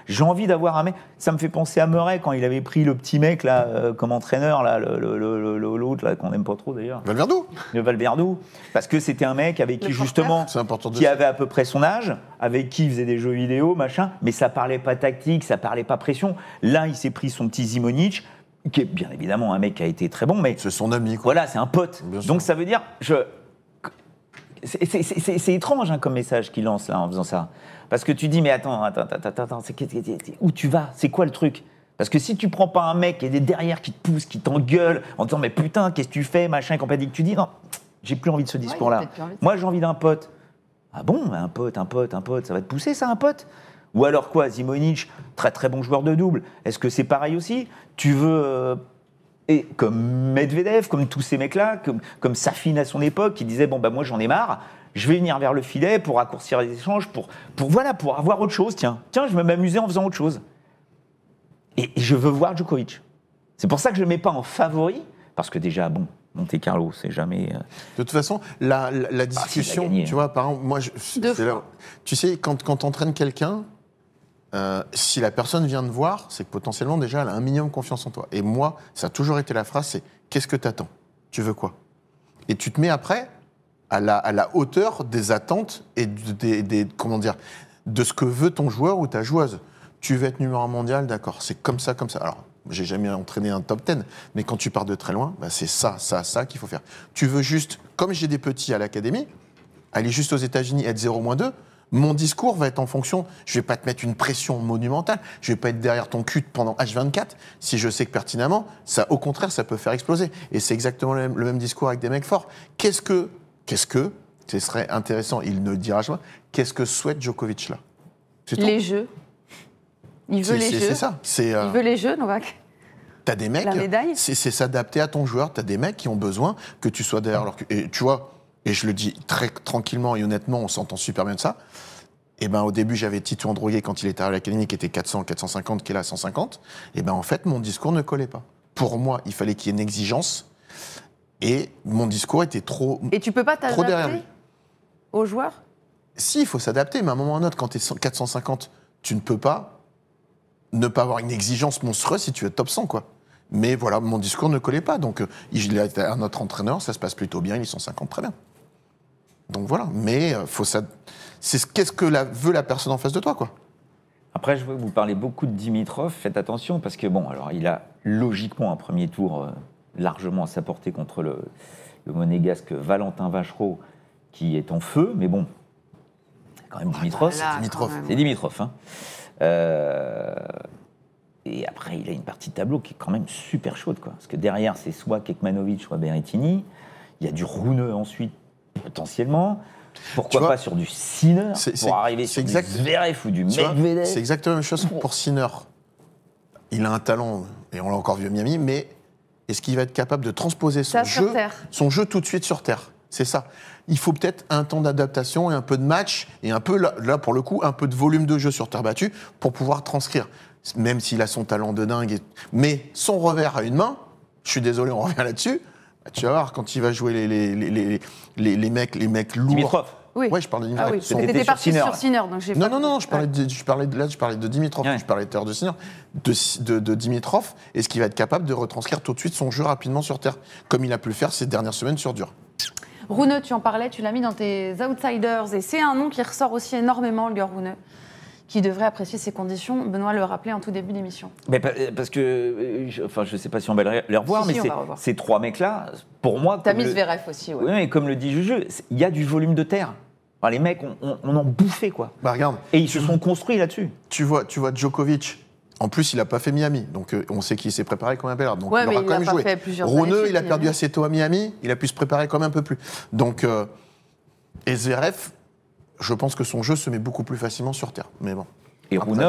j'ai envie d'avoir un mec. Ça me fait penser à Murray quand il avait pris le petit mec là euh, comme entraîneur là, l'autre là qu'on n'aime pas trop d'ailleurs. Valverdou. Le Valverdou, parce que c'était un mec avec qui justement, qui avait à peu près son âge, avec qui il faisait des jeux vidéo machin, mais ça parlait pas tactique, ça parlait pas pression. Là, il s'est pris son petit Zimonic. qui est bien évidemment un mec qui a été très bon, mais c'est son ami. Quoi. Voilà, c'est un pote. Donc ça veut dire je c'est étrange hein, comme message qu'il lance là en faisant ça. Parce que tu dis, mais attends, attends, attends, attends, où tu vas C'est quoi le truc parce que si tu prends pas un mec qui des derrière, qui te poussent, qui t'engueulent en disant mais putain, qu'est-ce que tu fais, machin, qu'on tu dis, non, j'ai plus envie de ce discours-là. Moi, j'ai envie d'un pote. Ah bon, un pote, un pote, un pote, ça va te pousser ça, un pote Ou alors quoi, Zimonic, très très bon joueur de double, est-ce que c'est pareil aussi Tu veux euh, et comme Medvedev, comme tous ces mecs-là, comme, comme Safin à son époque, qui disait bon ben moi j'en ai marre, je vais venir vers le filet pour raccourcir les échanges, pour, pour voilà, pour avoir autre chose. Tiens, tiens, je vais m'amuser en faisant autre chose. Et, je veux voir Djokovic. C'est pour ça que je ne mets pas en favori, parce que déjà bon, Monte Carlo, c'est jamais. Euh, De toute façon, la, ah, discussion, tu vois, par exemple, moi, je, tu sais, quand, quand tu entraînes quelqu'un, euh, si la personne vient te voir, c'est que potentiellement déjà elle a un minimum confiance en toi. Et moi, ça a toujours été la phrase, c'est qu'est-ce que t'attends Tu veux quoi Et tu te mets après à la, hauteur des attentes et des, comment dire de ce que veut ton joueur ou ta joueuse. Tu veux être numéro un mondial, d'accord. C'est comme ça, comme ça. Alors, j'ai jamais entraîné un top 10, mais quand tu pars de très loin, bah, c'est ça, ça, ça qu'il faut faire. Tu veux juste, comme j'ai des petits à l'académie, aller juste aux États-Unis, être 0-2, mon discours va être en fonction. Je vais pas te mettre une pression monumentale. Je vais pas être derrière ton cul pendant H24 si je sais que pertinemment, ça, au contraire, ça peut faire exploser. Et c'est exactement le même, discours avec des mecs forts. Qu'est-ce que, qu'est-ce que, ce serait intéressant, il ne dira jamais, qu'est-ce que souhaite Djokovic là Les jeux. Il veut les jeux. C'est ça. Euh, il veut les jeux, Novak. T'as des mecs. La médaille. C'est s'adapter à ton joueur. T'as des mecs qui ont besoin que tu sois derrière leur. Et tu vois et je le dis très tranquillement et honnêtement, on s'entend super bien de ça. Et eh ben au début, j'avais Tito Androgué quand il était à l'académie, qui était 400, 450, qui est là à 150. Et eh ben en fait, mon discours ne collait pas. Pour moi, il fallait qu'il y ait une exigence, et mon discours était trop. Et tu peux pas t'adapter aux joueurs Si, il faut s'adapter, mais à un moment ou à un autre, quand tu es 450, tu ne peux pas ne pas avoir une exigence monstrueuse si tu es top 100, quoi. Mais voilà, mon discours ne collait pas. Donc, euh, il a à notre entraîneur, ça se passe plutôt bien, ils sont 50, très bien. Donc voilà, mais euh, faut ça. C'est qu'est-ce que la, veut la personne en face de toi, quoi. Après, je vois que vous parlez beaucoup de Dimitrov. Faites attention parce que bon, alors il a logiquement un premier tour euh, largement à sa portée contre le, monégasque Valentin Vacherot qui est en feu, mais bon, quand même Dimitrov. Ah, Dimitrov. C'est Dimitrov. Hein. Euh, et après, il a une partie de tableau qui est quand même super chaude, quoi. Parce que derrière, c'est soit Kekmanovic, soit Berrettini. Il y a du Rouneux ensuite potentiellement. Pourquoi pas sur du Sinner pour arriver sur du Zverev ou du Medvedev C'est exactement la même chose pour Sinner. Il a un talent, et on l'a encore vu au Miami, mais est-ce qu'il va être capable de transposer son jeu, son jeu tout de suite sur Terre C'est ça. Il faut peut-être un temps d'adaptation et un peu de match, et un peu, là, pour le coup, un peu de volume de jeu sur Terre battue pour pouvoir transcrire. Même s'il a son talent de dingue, mais son revers à une main, je suis désolé, on revient là-dessus, ah, tu vas voir, quand il va jouer les, les, les, les, les mecs, les mecs lourds. Dimitrov oui. Ouais, je parlais de ah Dimitrov. Ah oui, c'était parti sur Sinner. Donc non, non, non, je parlais, de, je parlais de, là, je parlais de Dimitrov, je parlais de terre de Sinner, de, de, de Dimitrov, est-ce qu'il va être capable de retranscrire tout de suite son jeu rapidement sur terre, comme il a pu le faire ces dernières semaines sur dur Rouneux, tu en parlais, tu l'as mis dans tes outsiders, et c'est un nom qui ressort aussi énormément, Olivier Rouneux qui devrait apprécier ces conditions. Benoît le rappelait en tout début d'émission. Mais euh, parce que, euh, enfin, je ne sais pas si on va les revoir, mais ces trois mecs-là, pour moi. T'as mis Zverev aussi, ouais. oui. mais comme le dit Juju, il y a du volume de terre. les mecs, on, en bouffait, quoi. Bah, regarde. Et ils se sont construits là-dessus. Tu vois, tu vois Djokovic, en plus, il n'a pas fait Miami, donc euh, on sait qu'il s'est préparé comme un arbre. Donc il aura quand même joué. Roneux, il a perdu assez tôt à Miami, il a pu se préparer quand même un peu plus. Donc, et Zverev, je pense que son jeu se met beaucoup plus facilement sur terre. Mais bon. Et Rune,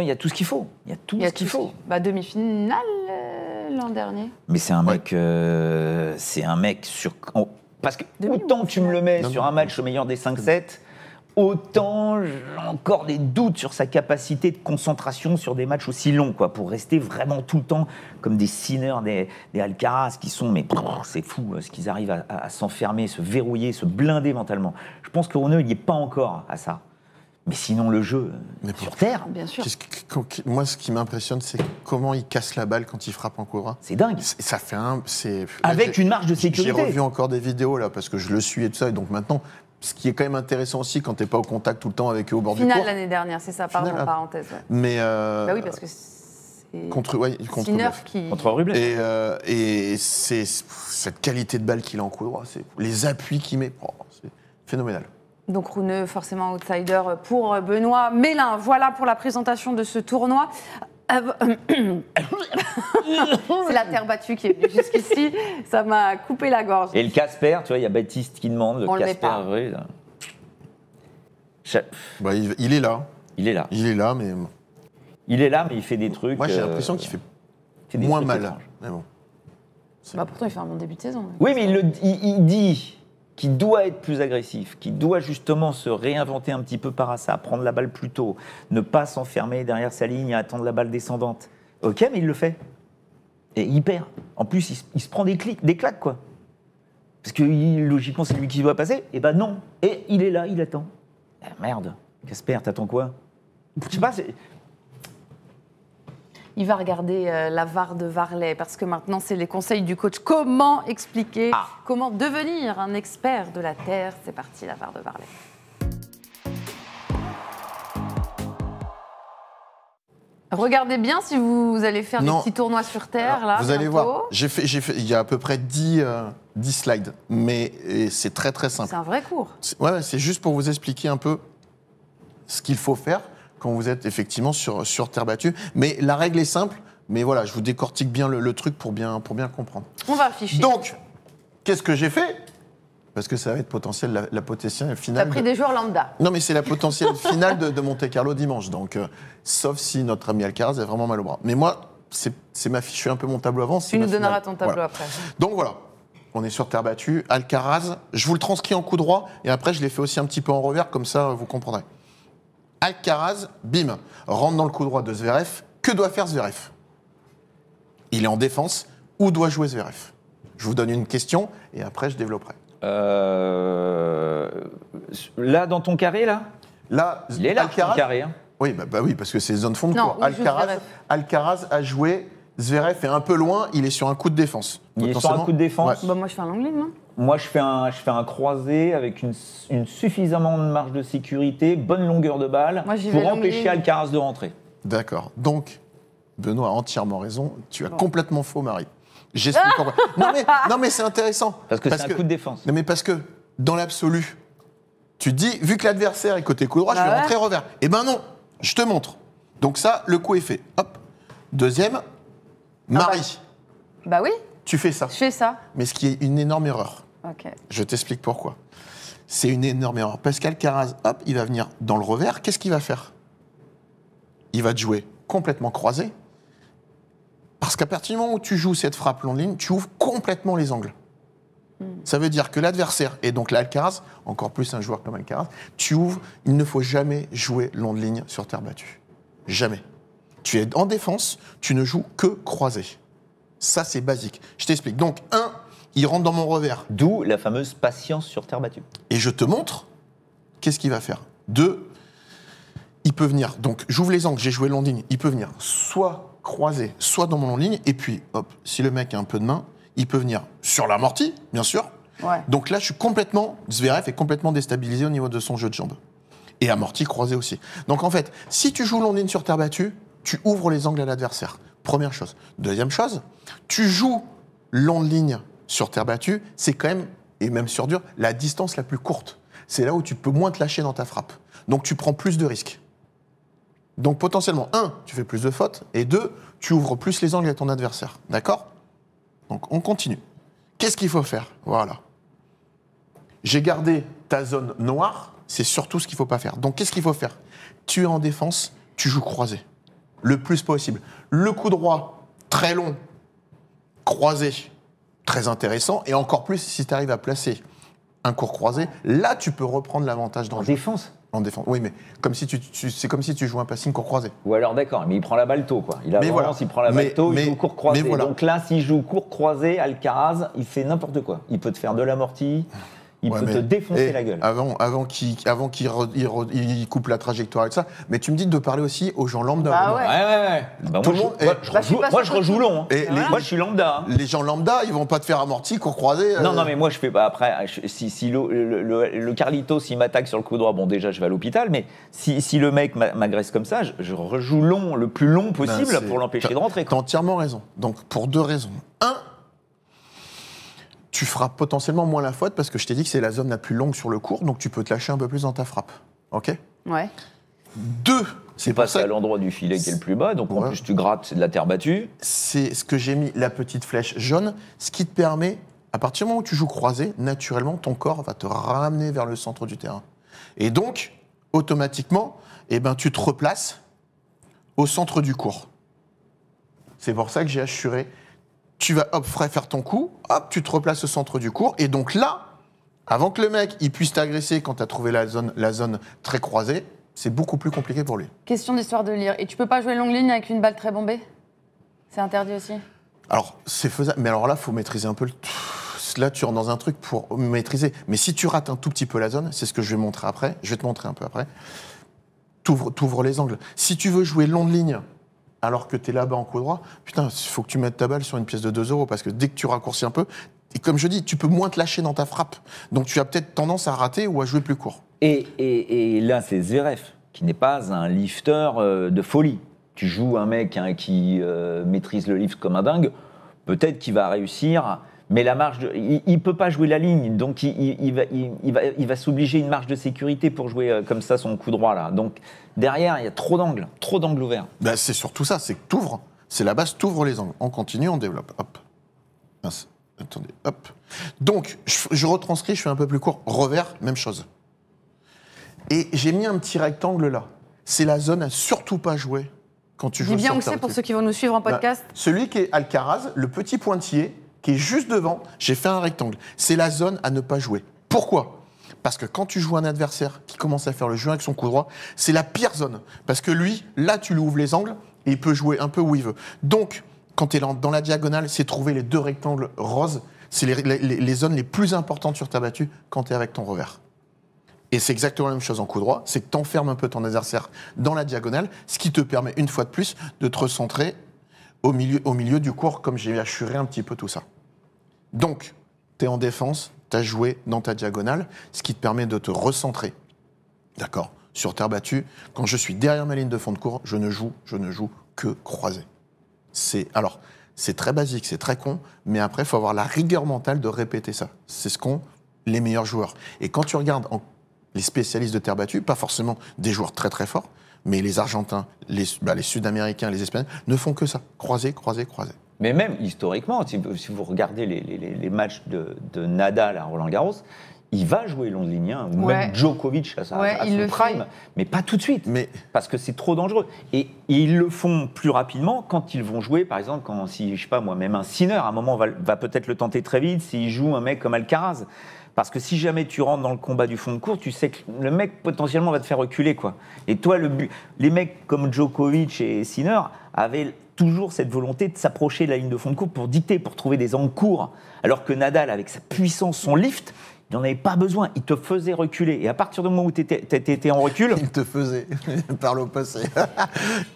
il y a tout ce qu'il faut. Il y a tout ce qu'il faut. Bah, demi-finale euh, l'an dernier. Mais c'est un mec, euh, c'est un mec sur. Oh, parce que autant tu me le mets sur un match au meilleur des 5-7, autant j'ai encore des doutes sur sa capacité de concentration sur des matchs aussi longs, quoi, pour rester vraiment tout le temps comme des sineurs, des, des Alcaraz qui sont, mais c'est fou euh, ce qu'ils arrivent à, s'enfermer, se verrouiller, se blinder mentalement. Je pense que Rune, il n'y est pas encore à ça. Mais sinon, le jeu, mais sur terre. Bien sûr. moi, ce qui m'impressionne, c'est comment il casse la balle quand il frappe en courant. C'est dingue. Ça fait un. Avec une marge de sécurité. J'ai revu encore des vidéos, là, parce que je le suis et tout ça. Et donc maintenant, ce qui est quand même intéressant aussi quand tu t'es pas au contact tout le temps avec eux au bord Finale du court. l'année dernière, c'est ça, pardon, hein. parenthèse. Mais euh, bah oui, parce que contre, ouais, contre qui... Et, euh, et c'est cette qualité de balle qu'il a en couloir, oh, c'est les appuis qu'il met, oh, c'est phénoménal. Donc Rouneux, forcément outsider pour Benoît Mélin. Voilà pour la présentation de ce tournoi. Ah, euh, (coughs) c'est la terre battue qui est venue jusqu'ici. Ça m'a coupé la gorge. Et le Casper, tu vois, il y a Baptiste qui demande. le Casper, bah, il, est là. Il est là. Il est là, mais Il est là, mais il fait des trucs. moi j'ai euh, l'impression qu'il fait moins mal. Bah, pourtant, il fait un bon début de saison. Oui, mais le, il dit qui doit être plus agressif, qui doit justement se réinventer un petit peu par ça, prendre la balle plus tôt, ne pas s'enfermer derrière sa ligne à attendre la balle descendante. Ok, mais il le fait. Et il perd. En plus, il, se prend des clics, des claques, quoi. Parce que logiquement, c'est lui qui doit passer. Et eh ben non. Et il est là, il attend. Ah, merde. Casper, t'attends quoi Je sais pas, il va regarder euh, la VAR de Varlet, parce que maintenant, c'est les conseils du coach. Comment expliquer, ah. comment devenir un expert de la Terre C'est parti, la VAR de Varley. Regardez bien si vous, allez faire des petits tournois sur Terre. là, vous allez voir. J'ai fait, fait, il y a à peu près 10, euh, slides, mais c'est très très simple. C'est un vrai cours. Ouais, c'est juste pour vous expliquer un peu ce qu'il faut faire quand vous êtes effectivement sur, sur terre battue. Mais la règle est simple, mais voilà, je vous décortique bien le, truc pour bien, pour bien comprendre. On va afficher. Donc, qu'est-ce que j'ai fait parce que ça va être potentiel, la, potentielle finale. T'as pris des joueurs lambda. Non, mais c'est la potentielle finale de, Monte Carlo dimanche. Donc, euh, sauf si notre ami Alcaraz a vraiment mal au bras. Mais moi, c'est ma fiche, un peu mon tableau avant. Tu nous donneras ton tableau après. Donc voilà, on est sur terre battue. Alcaraz, je vous le transcris en coup droit et après je l'ai fait aussi un petit peu en revers, comme ça vous comprendrez. Alcaraz, bim, rentre dans le coup droit de Zverev. Que doit faire Zverev Il est en défense. Où doit jouer Zverev Je vous donne une question et après je développerai. Euh, là, dans ton carré, là Là, Il est là, Alcaraz, ton carré. Hein. Oui, bah, bah, oui, parce que c'est zone fond de cours. Alcaraz, a joué Zverev est un peu loin, il est sur un coup de défense. Il est sur un coup de défense. Bah, moi, je fais un long non moi, je fais un, je fais un croisé avec une, suffisamment de marge de sécurité, bonne longueur de balle, pour empêcher Alcaraz de rentrer. D'accord. Donc, Benoît a entièrement raison. Tu as complètement faux, Marie. J'explique pourquoi. (laughs) Non mais, non, mais c'est intéressant. Parce que c'est un coup de défense. Non, mais parce que, dans l'absolu, tu dis, vu que l'adversaire est côté coup droit, je bah vais rentrer revers. Eh ben non, je te montre. Donc ça, le coup est fait. Hop. Deuxième, ah bah. Marie, Bah oui, tu fais ça. je fais ça. Mais ce qui est une énorme erreur. Je t'explique pourquoi. C'est une énorme erreur. Pascal Caraz, hop, il va venir dans le revers. Qu'est-ce qu'il va faire Il va te jouer complètement croisé. Parce qu'à partir du moment où tu joues cette frappe longue ligne, tu ouvres complètement les angles. Hmm. Ça veut dire que l'adversaire, et donc l'Alcaraz, encore plus un joueur comme Alcaraz, tu ouvres, il ne faut jamais jouer longue ligne sur terre battue. Jamais. Tu es en défense, tu ne joues que croisé. Ça, c'est basique. Je t'explique. Donc, un, il rentre dans mon revers. D'où la fameuse patience sur terre battue. Et je te montre qu'est-ce qu'il va faire. Deux, il peut venir. Donc j'ouvre les angles, j'ai joué long ligne, il peut venir soit croisé, soit dans mon long ligne, et puis hop, si le mec a un peu de main, il peut venir sur l'amorti, bien sûr. Donc là, je suis complètement, Zverev est complètement déstabilisé au niveau de son jeu de jambes. Et amorti croisé aussi. Donc en fait, si tu joues long ligne sur terre battue, tu ouvres les angles à l'adversaire. Première chose. Deuxième chose, tu joues long ligne sur terre battue, c'est quand même, et même sur dur, la distance la plus courte. C'est là où tu peux moins te lâcher dans ta frappe. Donc tu prends plus de risques. Donc potentiellement, un, tu fais plus de fautes, et deux, tu ouvres plus les angles à ton adversaire. D'accord Donc on continue. Qu'est-ce qu'il faut faire Voilà. J'ai gardé ta zone noire, c'est surtout ce qu'il ne faut pas faire. Donc qu'est-ce qu'il faut faire Tu es en défense, tu joues croisé. Le plus possible. Le coup droit, très long, croisé, très intéressant, et encore plus si tu arrives à placer un court croisé, là tu peux reprendre l'avantage dans En défense En défense, oui, mais comme si tu, c'est comme si tu jouais un passing court croisé. Ou alors d'accord, mais il prend la balle tôt quoi. Il a voilà. il prend la balle tôt, il joue court croisé. Donc là, s'il joue court croisé, Alcaraz, il fait n'importe quoi. Il peut te faire de l'amorti, il peut te défoncer la gueule. Avant, avant qu'il avant coupe la trajectoire et tout ça. Mais tu me dis de parler aussi aux gens lambda. Ah ouais. ouais, bah, Tout moi, je, bah, rejoue, moi, je rejoue long. Hein. Et moi, je suis lambda. Hein. Les gens lambda, ils vont pas te faire amorti, court croisé. Non, euh, non, mais moi, je fais pas. Après, si, si le, le, Carlito, s'il m'attaque sur le coup droit, bon, déjà, je vais à l'hôpital. Mais si, le mec m'agresse comme ça, je, rejoue long, le plus long ben, possible pour l'empêcher de rentrer. as entièrement raison. Donc, pour deux raisons. Un, tu frappes potentiellement moins la faute parce que je t'ai dit que c'est la zone la plus longue sur le cours, donc tu peux te lâcher un peu plus dans ta frappe. OK Ouais. Deux. C'est pas ça à l'endroit du filet qui est le plus bas, donc en plus tu grattes, c'est de la terre battue. C'est ce que j'ai mis, la petite flèche jaune, ce qui te permet, à partir du moment où tu joues croisé, naturellement ton corps va te ramener vers le centre du terrain. Et donc, automatiquement, eh ben, tu te replaces au centre du cours. C'est pour ça que j'ai assuré tu vas hop, faire ton coup, hop, tu te replaces au centre du cours, et donc là, avant que le mec il puisse t'agresser quand tu as trouvé la zone, la zone très croisée, c'est beaucoup plus compliqué pour lui. Question d'histoire de lire. Et tu peux pas jouer longue ligne avec une balle très bombée C'est interdit aussi Alors, c'est faisable. Mais alors là, faut maîtriser un peu le là, tu rentres dans un truc pour maîtriser. Mais si tu rates un tout petit peu la zone, c'est ce que je vais montrer après, je vais te montrer un peu après, t'ouvres ouvres les angles. Si tu veux jouer longue ligne alors que tu es là-bas en coup droit, putain, il faut que tu mettes ta balle sur une pièce de 2 euros parce que dès que tu raccourcis un peu, et comme je dis, tu peux moins te lâcher dans ta frappe. Donc tu as peut-être tendance à rater ou à jouer plus court. Et, et, et là, c'est Zverev, qui n'est pas un lifter euh, de folie. Tu joues un mec hein, qui euh, maîtrise le lift comme un dingue, peut-être qu'il va réussir mais la marge, il ne peut pas jouer la ligne, donc il, va, il, va, s'obliger une marge de sécurité pour jouer euh, comme ça son coup droit. Là. Donc derrière, il y a trop d'angles, trop d'angles ouverts. Bah, c'est surtout ça, c'est que ouvres c'est la base, ouvres les angles. On continue, on développe. Hop. Attendez, hop. Donc, je, retranscris, je fais un peu plus court. Revers, même chose. Et j'ai mis un petit rectangle là. C'est la zone à surtout pas jouer quand tu Dis bien où c'est pour ceux qui vont nous suivre en bah, podcast. celui qui est Alcaraz, le petit pointillé, qui est juste devant, j'ai fait un rectangle. C'est la zone à ne pas jouer. Pourquoi parce que quand tu joues un adversaire qui commence à faire le jeu avec son coup droit, c'est la pire zone. Parce que lui, là, tu lui ouvres les angles et il peut jouer un peu où il veut. Donc, quand tu es dans la diagonale, c'est trouver les deux rectangles roses. C'est les, zones les plus importantes sur ta battue quand tu es avec ton revers. Et c'est exactement la même chose en coup droit, c'est que tu enfermes un peu ton adversaire dans la diagonale, ce qui te permet une fois de plus de te recentrer au milieu, au milieu du cours, comme j'ai assuré un petit peu tout ça. Donc, tu es en défense, tu as joué dans ta diagonale, ce qui te permet de te recentrer. D'accord Sur terre battue, quand je suis derrière ma ligne de fond de cours, je ne joue, je ne joue que croisé. C'est alors, c'est très basique, c'est très con, mais après, il faut avoir la rigueur mentale de répéter ça. C'est ce qu'ont les meilleurs joueurs. Et quand tu regardes les spécialistes de terre battue, pas forcément des joueurs très très forts, mais les Argentins, les, bah, les Sud-Américains, les Espagnols ne font que ça. croisé, croisé, croisé. Mais même historiquement, si, vous regardez les, matchs de, Nadal à Roland Garros, il va jouer londonien, ou même Djokovic à, sa, son prime, mais pas tout de suite, mais... parce que c'est trop dangereux. Et, ils le font plus rapidement quand ils vont jouer, par exemple, quand, si, je sais pas moi, même un Sinner, à un moment, va, peut-être le tenter très vite s'il joue un mec comme Alcaraz. Parce que si jamais tu rentres dans le combat du fond de cours, tu sais que le mec potentiellement va te faire reculer. quoi. Et toi, le les mecs comme Djokovic et Sinner avaient toujours cette volonté de s'approcher de la ligne de fond de court pour dicter, pour trouver des encours, Alors que Nadal, avec sa puissance, son lift, il n'en avait pas besoin. Il te faisait reculer. Et à partir du moment où tu étais, en recul. Il te faisait. (laughs) Parle au passé.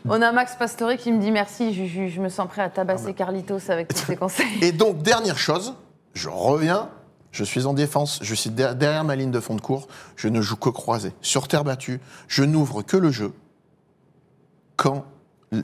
On a Max Pastore qui me dit merci. Je, me sens prêt à tabasser ah bah. Carlitos avec tous ses conseils. Et donc, dernière chose, je reviens. Je suis en défense, je suis derrière ma ligne de fond de cours, je ne joue que croisé. Sur terre battue, je n'ouvre que le jeu quand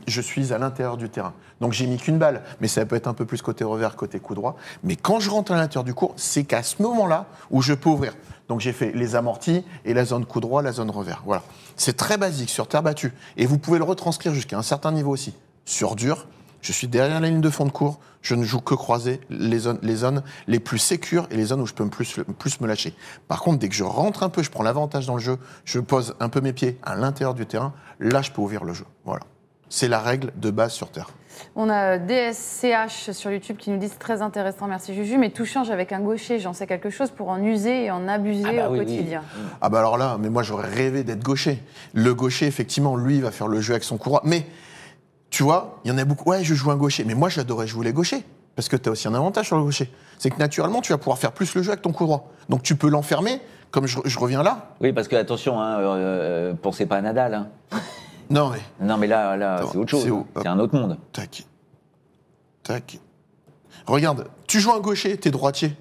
je suis à l'intérieur du terrain. Donc j'ai mis qu'une balle, mais ça peut être un peu plus côté revers, côté coup droit. Mais quand je rentre à l'intérieur du cours, c'est qu'à ce moment-là où je peux ouvrir. Donc j'ai fait les amortis et la zone coup droit, la zone revers. Voilà. C'est très basique sur terre battue. Et vous pouvez le retranscrire jusqu'à un certain niveau aussi. Sur dur, je suis derrière la ligne de fond de cours, je ne joue que croiser les zones, les plus sécures et les zones où je peux plus, plus me lâcher. Par contre, dès que je rentre un peu, je prends l'avantage dans le jeu, je pose un peu mes pieds à l'intérieur du terrain, là je peux ouvrir le jeu. Voilà. C'est la règle de base sur Terre. On a DSCH euh, sur YouTube qui nous dit c'est très intéressant, merci Juju, mais tout change avec un gaucher, j'en sais quelque chose pour en user et en abuser ah bah au quotidien. Ah bah alors là, mais moi j'aurais rêvé d'être gaucher. Le gaucher, effectivement, lui, va faire le jeu avec son courroie. Mais tu vois, il y en a beaucoup, ouais, je joue un gaucher, mais moi j'adorais jouer les gauchers. Parce que tu as aussi un avantage sur le gaucher. C'est que naturellement, tu vas pouvoir faire plus le jeu avec ton courroie, Donc tu peux l'enfermer, comme je, reviens là. Oui, parce que attention, hein, euh, euh, pensez pas à Nadal. Hein. Non, mais. Non, mais là, là c'est autre chose. C'est un autre monde. Tac. Tac. Regarde, tu joues un gaucher, t'es droitier.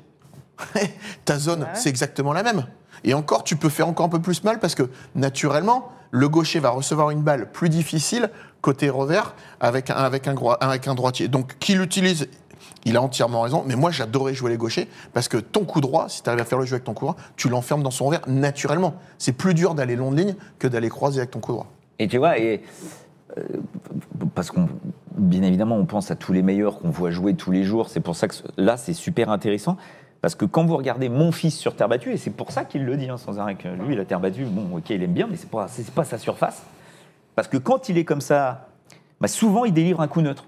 (laughs) Ta zone, ah c'est exactement la même. Et encore, tu peux faire encore un peu plus mal parce que naturellement, le gaucher va recevoir une balle plus difficile côté revers avec un, avec un, avec un droitier. Donc, qui l'utilise il a entièrement raison, mais moi j'adorais jouer les gauchers parce que ton coup droit, si tu arrives à faire le jeu avec ton coup droit, tu l'enfermes dans son revers naturellement. C'est plus dur d'aller long de ligne que d'aller croiser avec ton coup droit. Et tu vois, euh, parce qu'on, bien évidemment, on pense à tous les meilleurs qu'on voit jouer tous les jours. C'est pour ça que là, c'est super intéressant. Parce que quand vous regardez mon fils sur terre battue, et c'est pour ça qu'il le dit hein, sans arrêt, que lui, la terre battue, bon, ok, il aime bien, mais c'est pas, pas sa surface. Parce que quand il est comme ça, bah, souvent, il délivre un coup neutre.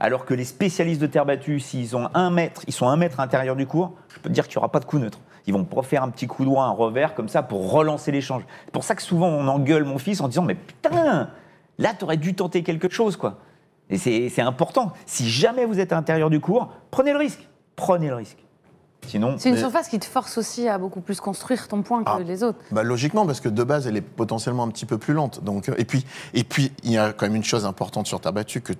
Alors que les spécialistes de terre battue, s'ils ont un mètre, ils sont un mètre à l'intérieur du cours, je peux dire qu'il n'y aura pas de coup neutre ils vont faire un petit coup droit, un revers comme ça pour relancer l'échange. C'est pour ça que souvent on engueule mon fils en disant mais putain, là t'aurais dû tenter quelque chose quoi. Et c'est important. Si jamais vous êtes à l'intérieur du cours, prenez le risque. Prenez le risque. Sinon, c'est une surface qui te force aussi à beaucoup plus construire ton point que ah, les autres. Bah logiquement, parce que de base, elle est potentiellement un petit peu plus lente. Donc, euh, et puis, et puis, il y a quand même une chose importante sur ta battue que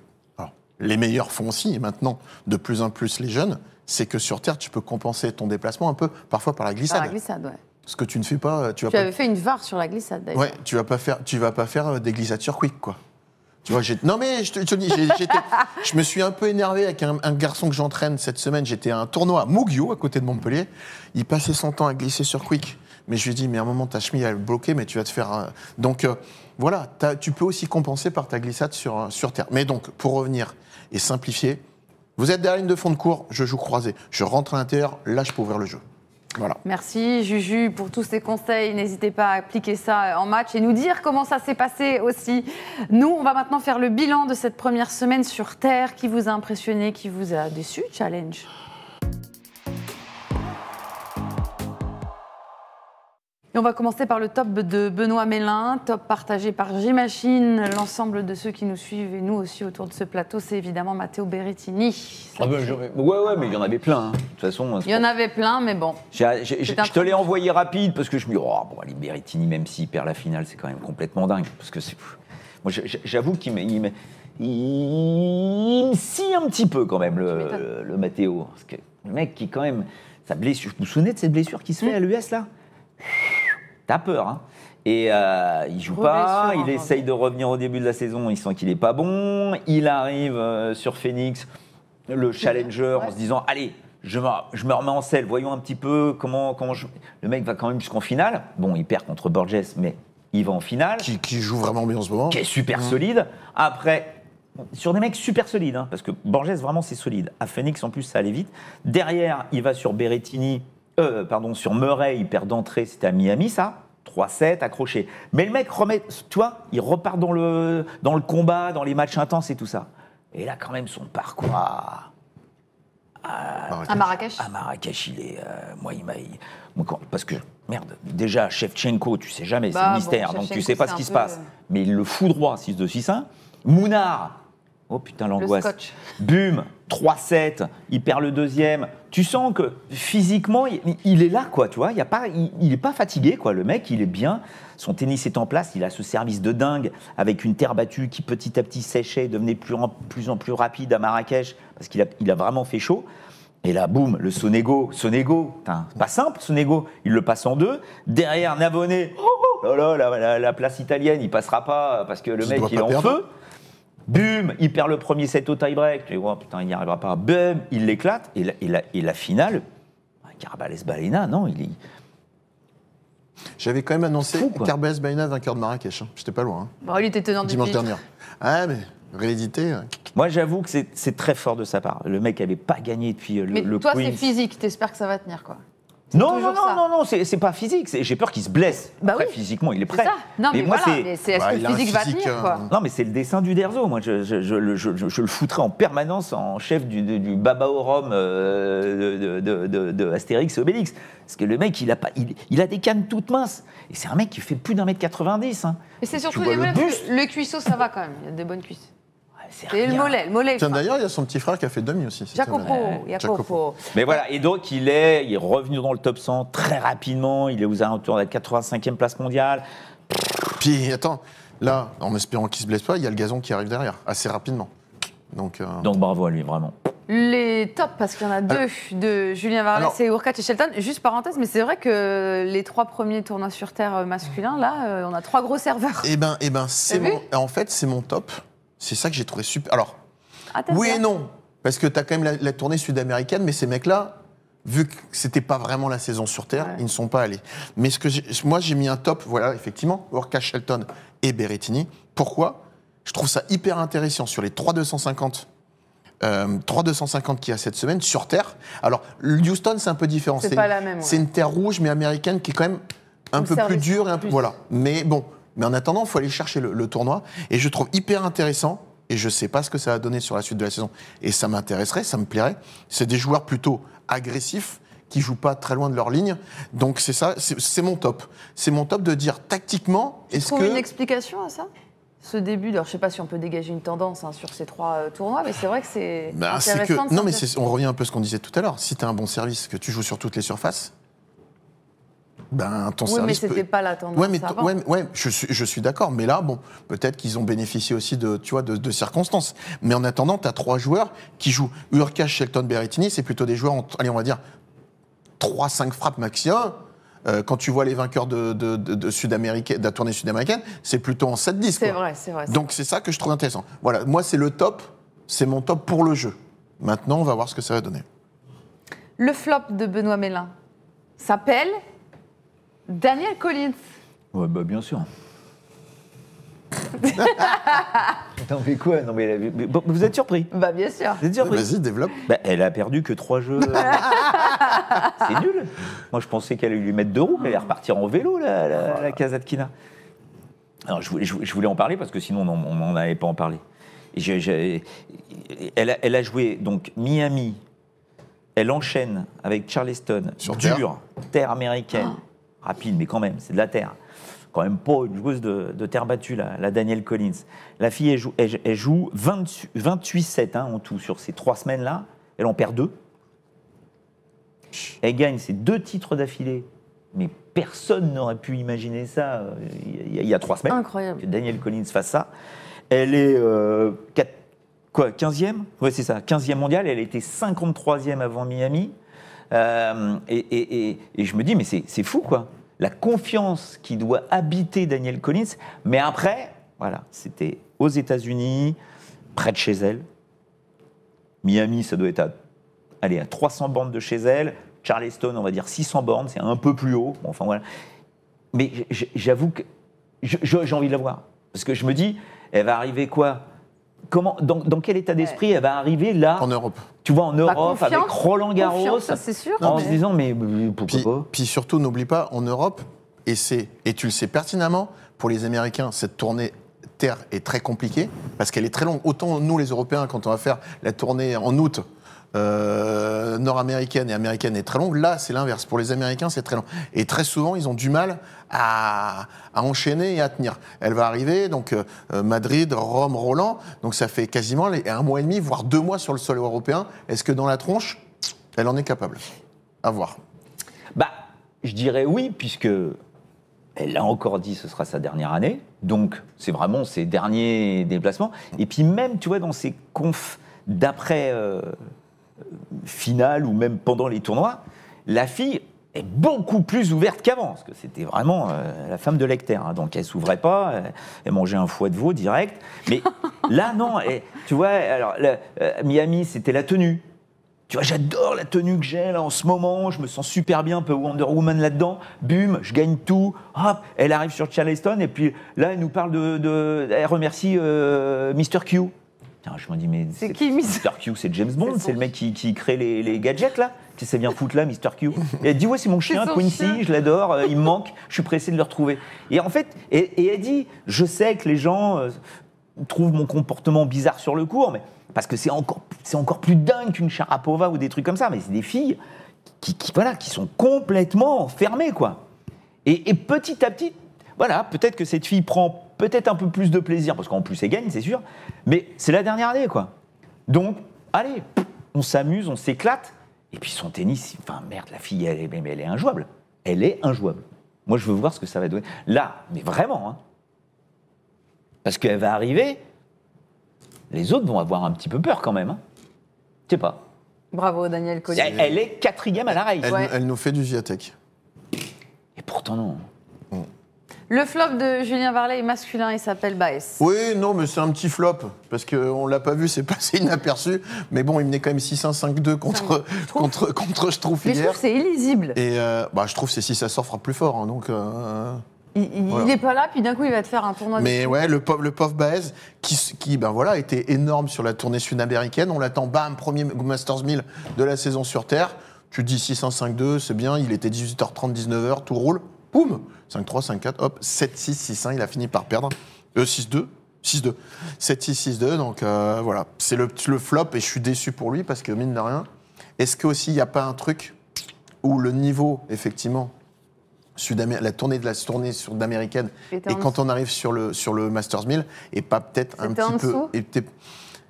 les meilleurs font aussi, et maintenant de plus en plus les jeunes, c'est que sur Terre, tu peux compenser ton déplacement un peu, parfois par la glissade. Par la glissade, ouais. Ce que tu ne fais pas, euh, tu vas. avais fait une VAR sur la glissade, d'ailleurs. Ouais, tu vas pas faire, tu vas pas faire euh, des glissades sur quick, quoi. Tu vois, non mais je je (laughs) je me suis un peu énervé avec un, garçon que j'entraîne cette semaine. J'étais à un tournoi à à côté de Montpellier. Il passait son temps à glisser sur quick. Mais je lui ai dit, mais à un moment, ta chemise, elle est bloquée, mais tu vas te faire... Donc euh, voilà, tu peux aussi compenser par ta glissade sur, sur Terre. Mais donc, pour revenir et simplifier, vous êtes derrière la ligne de fond de cours, je joue croisé. Je rentre à l'intérieur, là je peux ouvrir le jeu. Voilà. Merci Juju pour tous ces conseils. N'hésitez pas à appliquer ça euh, en match et nous dire comment ça s'est passé aussi. Nous, on va maintenant faire le bilan de cette première semaine sur Terre. Qui vous a impressionné, qui vous a déçu Challenge on va commencer par le top de Benoît Mélin, top partagé par G-Machine. L'ensemble de ceux qui nous suivent et nous aussi autour de ce plateau, c'est évidemment Matteo Berrettini. Ah ben, Ouais, ouais, mais il y en avait plein. Hein. De toute façon. Hein, il y en avait plein, mais bon. je te l'ai envoyé rapide parce que je me dis, oh, bon, allez, Berrettini, même s'il perd la finale, c'est quand même complètement dingue. Parce que c'est. Moi, j'avoue qu'il me il me scie un petit peu quand même le, Matteo. Parce que le mec qui quand même, sa blessure, vous vous souvenez de cette blessure qui se fait hmm. à l'US là t'as peur. Hein. Et euh, il joue pas, hein, il essaye de revenir au début de la saison, il sent qu'il n'est pas bon. Il arrive euh, sur Phoenix, le challenger, en se disant Allez, je me, je me, remets en selle, voyons un petit peu comment. Le mec va quand même jusqu'en finale. Bon, il perd contre Borges, mais il va en finale. Qui, joue vraiment bien en ce moment. Qui est super mmh. solide. Après, sur des mecs super solides, hein, parce que Borges, vraiment, c'est solide. À Phoenix, en plus, ça allait vite. Derrière, il va sur Berrettini, euh, pardon, sur Murray, il perd d'entrée, c'était à Miami, ça 3-7, accroché. Mais le mec remet, tu vois, il repart dans le, dans le combat, dans les matchs intenses et tout ça. Et là, quand même, son parcours à. Marrakech. À Marrakech, il est. Euh, moi, il m'a. Parce que, merde, déjà, Shevchenko, tu sais jamais, c'est un bah, mystère, donc tu sais pas ce qui se passe. Euh, Mais il le fout droit, 6-2-6-1. Mounard, Oh putain, l'angoisse. Bum, 3-7, il perd le deuxième. Tu sens que physiquement, il est là, quoi, tu vois. Il n'est pas, fatigué, quoi. Le mec, il est bien. Son tennis est en place. Il a ce service de dingue avec une terre battue qui petit à petit séchait, devenait plus en plus, plus rapide à Marrakech parce qu'il a, vraiment fait chaud. Et là, boum, le Sonego. Sonego, putain, pas simple, Sonego. Il le passe en deux. Derrière, Navonnet. Oh, oh, oh la, la, place italienne, il passera pas parce que le mec, il est en feu. Bum, il perd le premier set au tie-break. Tu dis, oh, putain, il n'y arrivera pas. Bum, il l'éclate. Et, la, finale, ah, Carabales Balena, non, il J'avais quand même annoncé Carbales Carabales Balena vainqueur de Marrakech. Hein. J'étais pas loin. Hein. il était tenant du Dimanche dernier. Ah, mais réédité. Hein. Moi, j'avoue que c'est très fort de sa part. Le mec n'avait pas gagné depuis euh, le. Mais toi, c'est physique. T'espères que ça va tenir, quoi. Non, non, non, non, c'est pas physique. J'ai peur qu'il se blesse. Bah oui. physiquement, il est prêt. Non, mais, moi, c'est. ce bah, que le physique, va tenir hein. quoi. Non, mais c'est le dessin du Derzo. Moi, je, le foutrais en permanence en chef du, du, du Babaorum euh, de, Astérix et Obélix. Parce que le mec, il a, pas, il, a des cannes toutes minces. Et c'est un mec qui fait plus d'un mètre 90. Hein. Et c'est surtout. des le, le cuisseau, ça va quand même. Il y a des bonnes cuisses. C'est le mollet, mollet. Tiens, d'ailleurs, il y a son petit frère qui a fait demi aussi. Jacopo, Jacopo. Mais voilà, et donc il est, il est revenu dans le top 100 très rapidement. Il est aux alentours de la 85e place mondiale. Puis attends, là, en espérant qu'il se blesse pas, il y a le gazon qui arrive derrière, assez rapidement. Donc, euh, donc bravo à lui, vraiment. Les tops, parce qu'il y en a deux, de Julien Varlet, et Urkat et Shelton. Juste parenthèse, mais c'est vrai que les trois premiers tournois sur terre masculins, là, euh, on a trois gros serveurs. Eh ben, eh ben c'est En fait, c'est mon top. C'est ça que j'ai trouvé super. Alors, ah, oui et non, parce que tu as quand même la, tournée sud-américaine, mais ces mecs-là, vu que c'était pas vraiment la saison sur Terre, ils ne sont pas allés. Mais ce que moi, j'ai mis un top, voilà, effectivement, Orca Shelton et Berrettini. Pourquoi Je trouve ça hyper intéressant sur les 3 250 euh, 3250 qu'il y a cette semaine sur Terre. Alors, Houston, c'est un peu différent. C'est une terre rouge, mais américaine, qui est quand même un peu plus dure. voilà. Mais bon, mais en attendant, il faut aller chercher le, tournoi. Et je trouve hyper intéressant, et je ne sais pas ce que ça va donner sur la suite de la saison, et ça m'intéresserait, ça me plairait, c'est des joueurs plutôt agressifs qui jouent pas très loin de leur ligne. Donc c'est ça, c'est mon top. C'est mon top de dire tactiquement, est-ce a une explication à ça ce début. Alors, je ne sais pas si on peut dégager une tendance hein, sur ces trois euh, tournois, mais c'est vrai que c'est. Ben, non, mais on revient un peu à ce qu'on disait tout à l'heure. Si tu as un bon service, que tu joues sur toutes les surfaces, ben, ton oui, mais c'était n'était pas la Ouais, mais Ouais, je suis, je suis d'accord. Mais là, bon, peut-être qu'ils ont bénéficié aussi de, tu vois, de, circonstances. Mais en attendant, tu as trois joueurs qui jouent. Urkash, Shelton, Berrettini, c'est plutôt des joueurs, en, allez, on va dire, 3-5 frappes maximum. Euh, quand tu vois les vainqueurs de, de la tournée sud-américaine, c'est plutôt en 7-10. C'est vrai, c'est vrai. Donc c'est ça que je trouve intéressant. Voilà, moi c'est le top, c'est mon top pour le jeu. Maintenant, on va voir ce que ça va donner. Le flop de Benoît Mélin s'appelle Daniel Collins. Ouais, bah, bien sûr. (laughs) quoi Non mais, vous êtes surpris. Bah bien sûr. Vas-y, développe. Bah, elle a perdu que trois jeux. (laughs) c'est nul. Moi, je pensais qu'elle allait lui mettre deux roues, elle allait repartir en vélo, la, la, la Alors, je voulais, en parler parce que sinon, on n'en pas en parler. elle, a, joué donc Miami. Elle enchaîne avec Charleston, Sur dur, terre, américaine, oh rapide, mais quand même, c'est de la terre. Quand même pas une joueuse de, terre battue, la, la, Danielle Collins. La fille, elle joue, elle, joue 28-7 hein, en tout sur ces trois semaines-là. Elle en perd deux. Elle gagne ses deux titres d'affilée, mais personne n'aurait pu imaginer ça euh, il y, a, trois semaines. Incroyable. Que Danielle Collins fasse ça. Elle est euh, quoi, 15e Oui, c'est ça, 15e mondiale. Elle était 53e avant Miami. Euh, et, je me dis, mais c'est fou, quoi. La confiance qui doit habiter Daniel Collins. Mais après, voilà, c'était aux États-Unis, près de chez elle. Miami, ça doit être à, à 300 bandes de chez elle. Charleston, on va dire 600 bornes, c'est un peu plus haut. enfin, voilà. Mais j'avoue que j'ai envie de la voir. Parce que je me dis, elle va arriver quoi Comment, dans, quel état d'esprit elle va arriver là En Europe. Tu vois, en bah, Europe, avec Roland Garros, c'est sûr, en se disant, mais pourquoi puis, surtout, n'oublie pas, en Europe, et, et tu le sais pertinemment, pour les Américains, cette tournée Terre est très compliquée, parce qu'elle est très longue. Autant nous, les Européens, quand on va faire la tournée en août, euh, nord-américaine et américaine est très longue. Là, c'est l'inverse. Pour les Américains, c'est très long. Et très souvent, ils ont du mal à, enchaîner et à tenir. Elle va arriver, donc euh, Madrid, Rome, Roland. Donc ça fait quasiment un mois et demi, voire deux mois sur le sol européen. Est-ce que dans la tronche, elle en est capable À voir. Bah, je dirais oui, puisque elle l'a encore dit, ce sera sa dernière année. Donc, c'est vraiment ses derniers déplacements. Et puis, même, tu vois, dans ses confs d'après euh, finale ou même pendant les tournois, la fille est beaucoup plus ouverte qu'avant, parce que c'était vraiment euh, la femme de lecteur. Hein. donc elle s'ouvrait pas, euh, elle, mangeait un foie de veau direct, mais (laughs) là non, tu vois, alors euh, Miami c'était la tenue, tu vois, j'adore la tenue que j'ai là en ce moment, je me sens super bien, un peu Wonder Woman là-dedans. Bum, je gagne tout. Hop, elle arrive sur Charleston et puis là, elle nous parle de. elle remercie Mister Mr. Q je me dis, mais. C'est qui Mister Q C'est James Bond C'est le mec qui, qui crée les, (laughs) gadgets, là Tu sais bien foutre, là, Mister Q. Et elle dit, ouais, c'est mon chien, Quincy, je l'adore, euh, il me manque, je suis pressé de le retrouver. Et en fait, et, elle dit, je sais que les gens euh, trouvent mon comportement bizarre sur le cours, mais parce que c'est encore, encore plus dingue qu'une charapova ou des trucs comme ça, mais c'est des filles qui, qui, voilà, qui sont complètement fermées, quoi. Et, et petit à petit, voilà, peut-être que cette fille prend peut-être un peu plus de plaisir, parce qu'en plus, elle gagne, c'est sûr, mais c'est la dernière année, quoi. Donc, allez, on s'amuse, on s'éclate, et puis son tennis, enfin merde, la fille, elle est, elle est injouable. Elle est injouable. Moi, je veux voir ce que ça va donner. Là, mais vraiment, hein. parce qu'elle va arriver, les autres vont avoir un petit peu peur quand même. Hein. Je sais pas. Bravo, Daniel Collier. Elle, est quatrième à la race. Elle, elle nous fait du Viatech. Et pourtant, non. Le flop de Julien Varlet est masculin, il s'appelle Baez. Oui, non, mais c'est un petit flop, parce qu'on ne l'a pas vu, c'est (laughs) passé inaperçu. Mais bon, il menait quand même 6-1-5-2 contre, contre, contre Schtroumpf hier. je trouve c'est illisible. Et euh, bah, je trouve c'est si ça sort, fera plus fort. Hein, donc, euh, il n'est pas là, puis d'un coup, il va te faire un tournoi. Mais ouais, le pauvre, Baez, qui, qui, ben voilà, était énorme sur la tournée sud-américaine. On l'attend, bam, premier Masters 1000 de la saison sur Terre. Tu dis 6-1-5-2, c'est bien, il était 18h30, 19h, tout roule boum 5-3, 5-4, hop, 7-6, 6-1, il a fini par perdre. 6-2, 6-2. 7-6, 6-2, donc euh, voilà, c'est le, le, flop et je suis déçu pour lui parce que mine de rien, est-ce que aussi il n'y a pas un truc où le niveau, effectivement, la tournée de la tournée sur d'Américaine, et quand on arrive sur le, sur le Masters 1000 et pas peut-être un petit peu... Et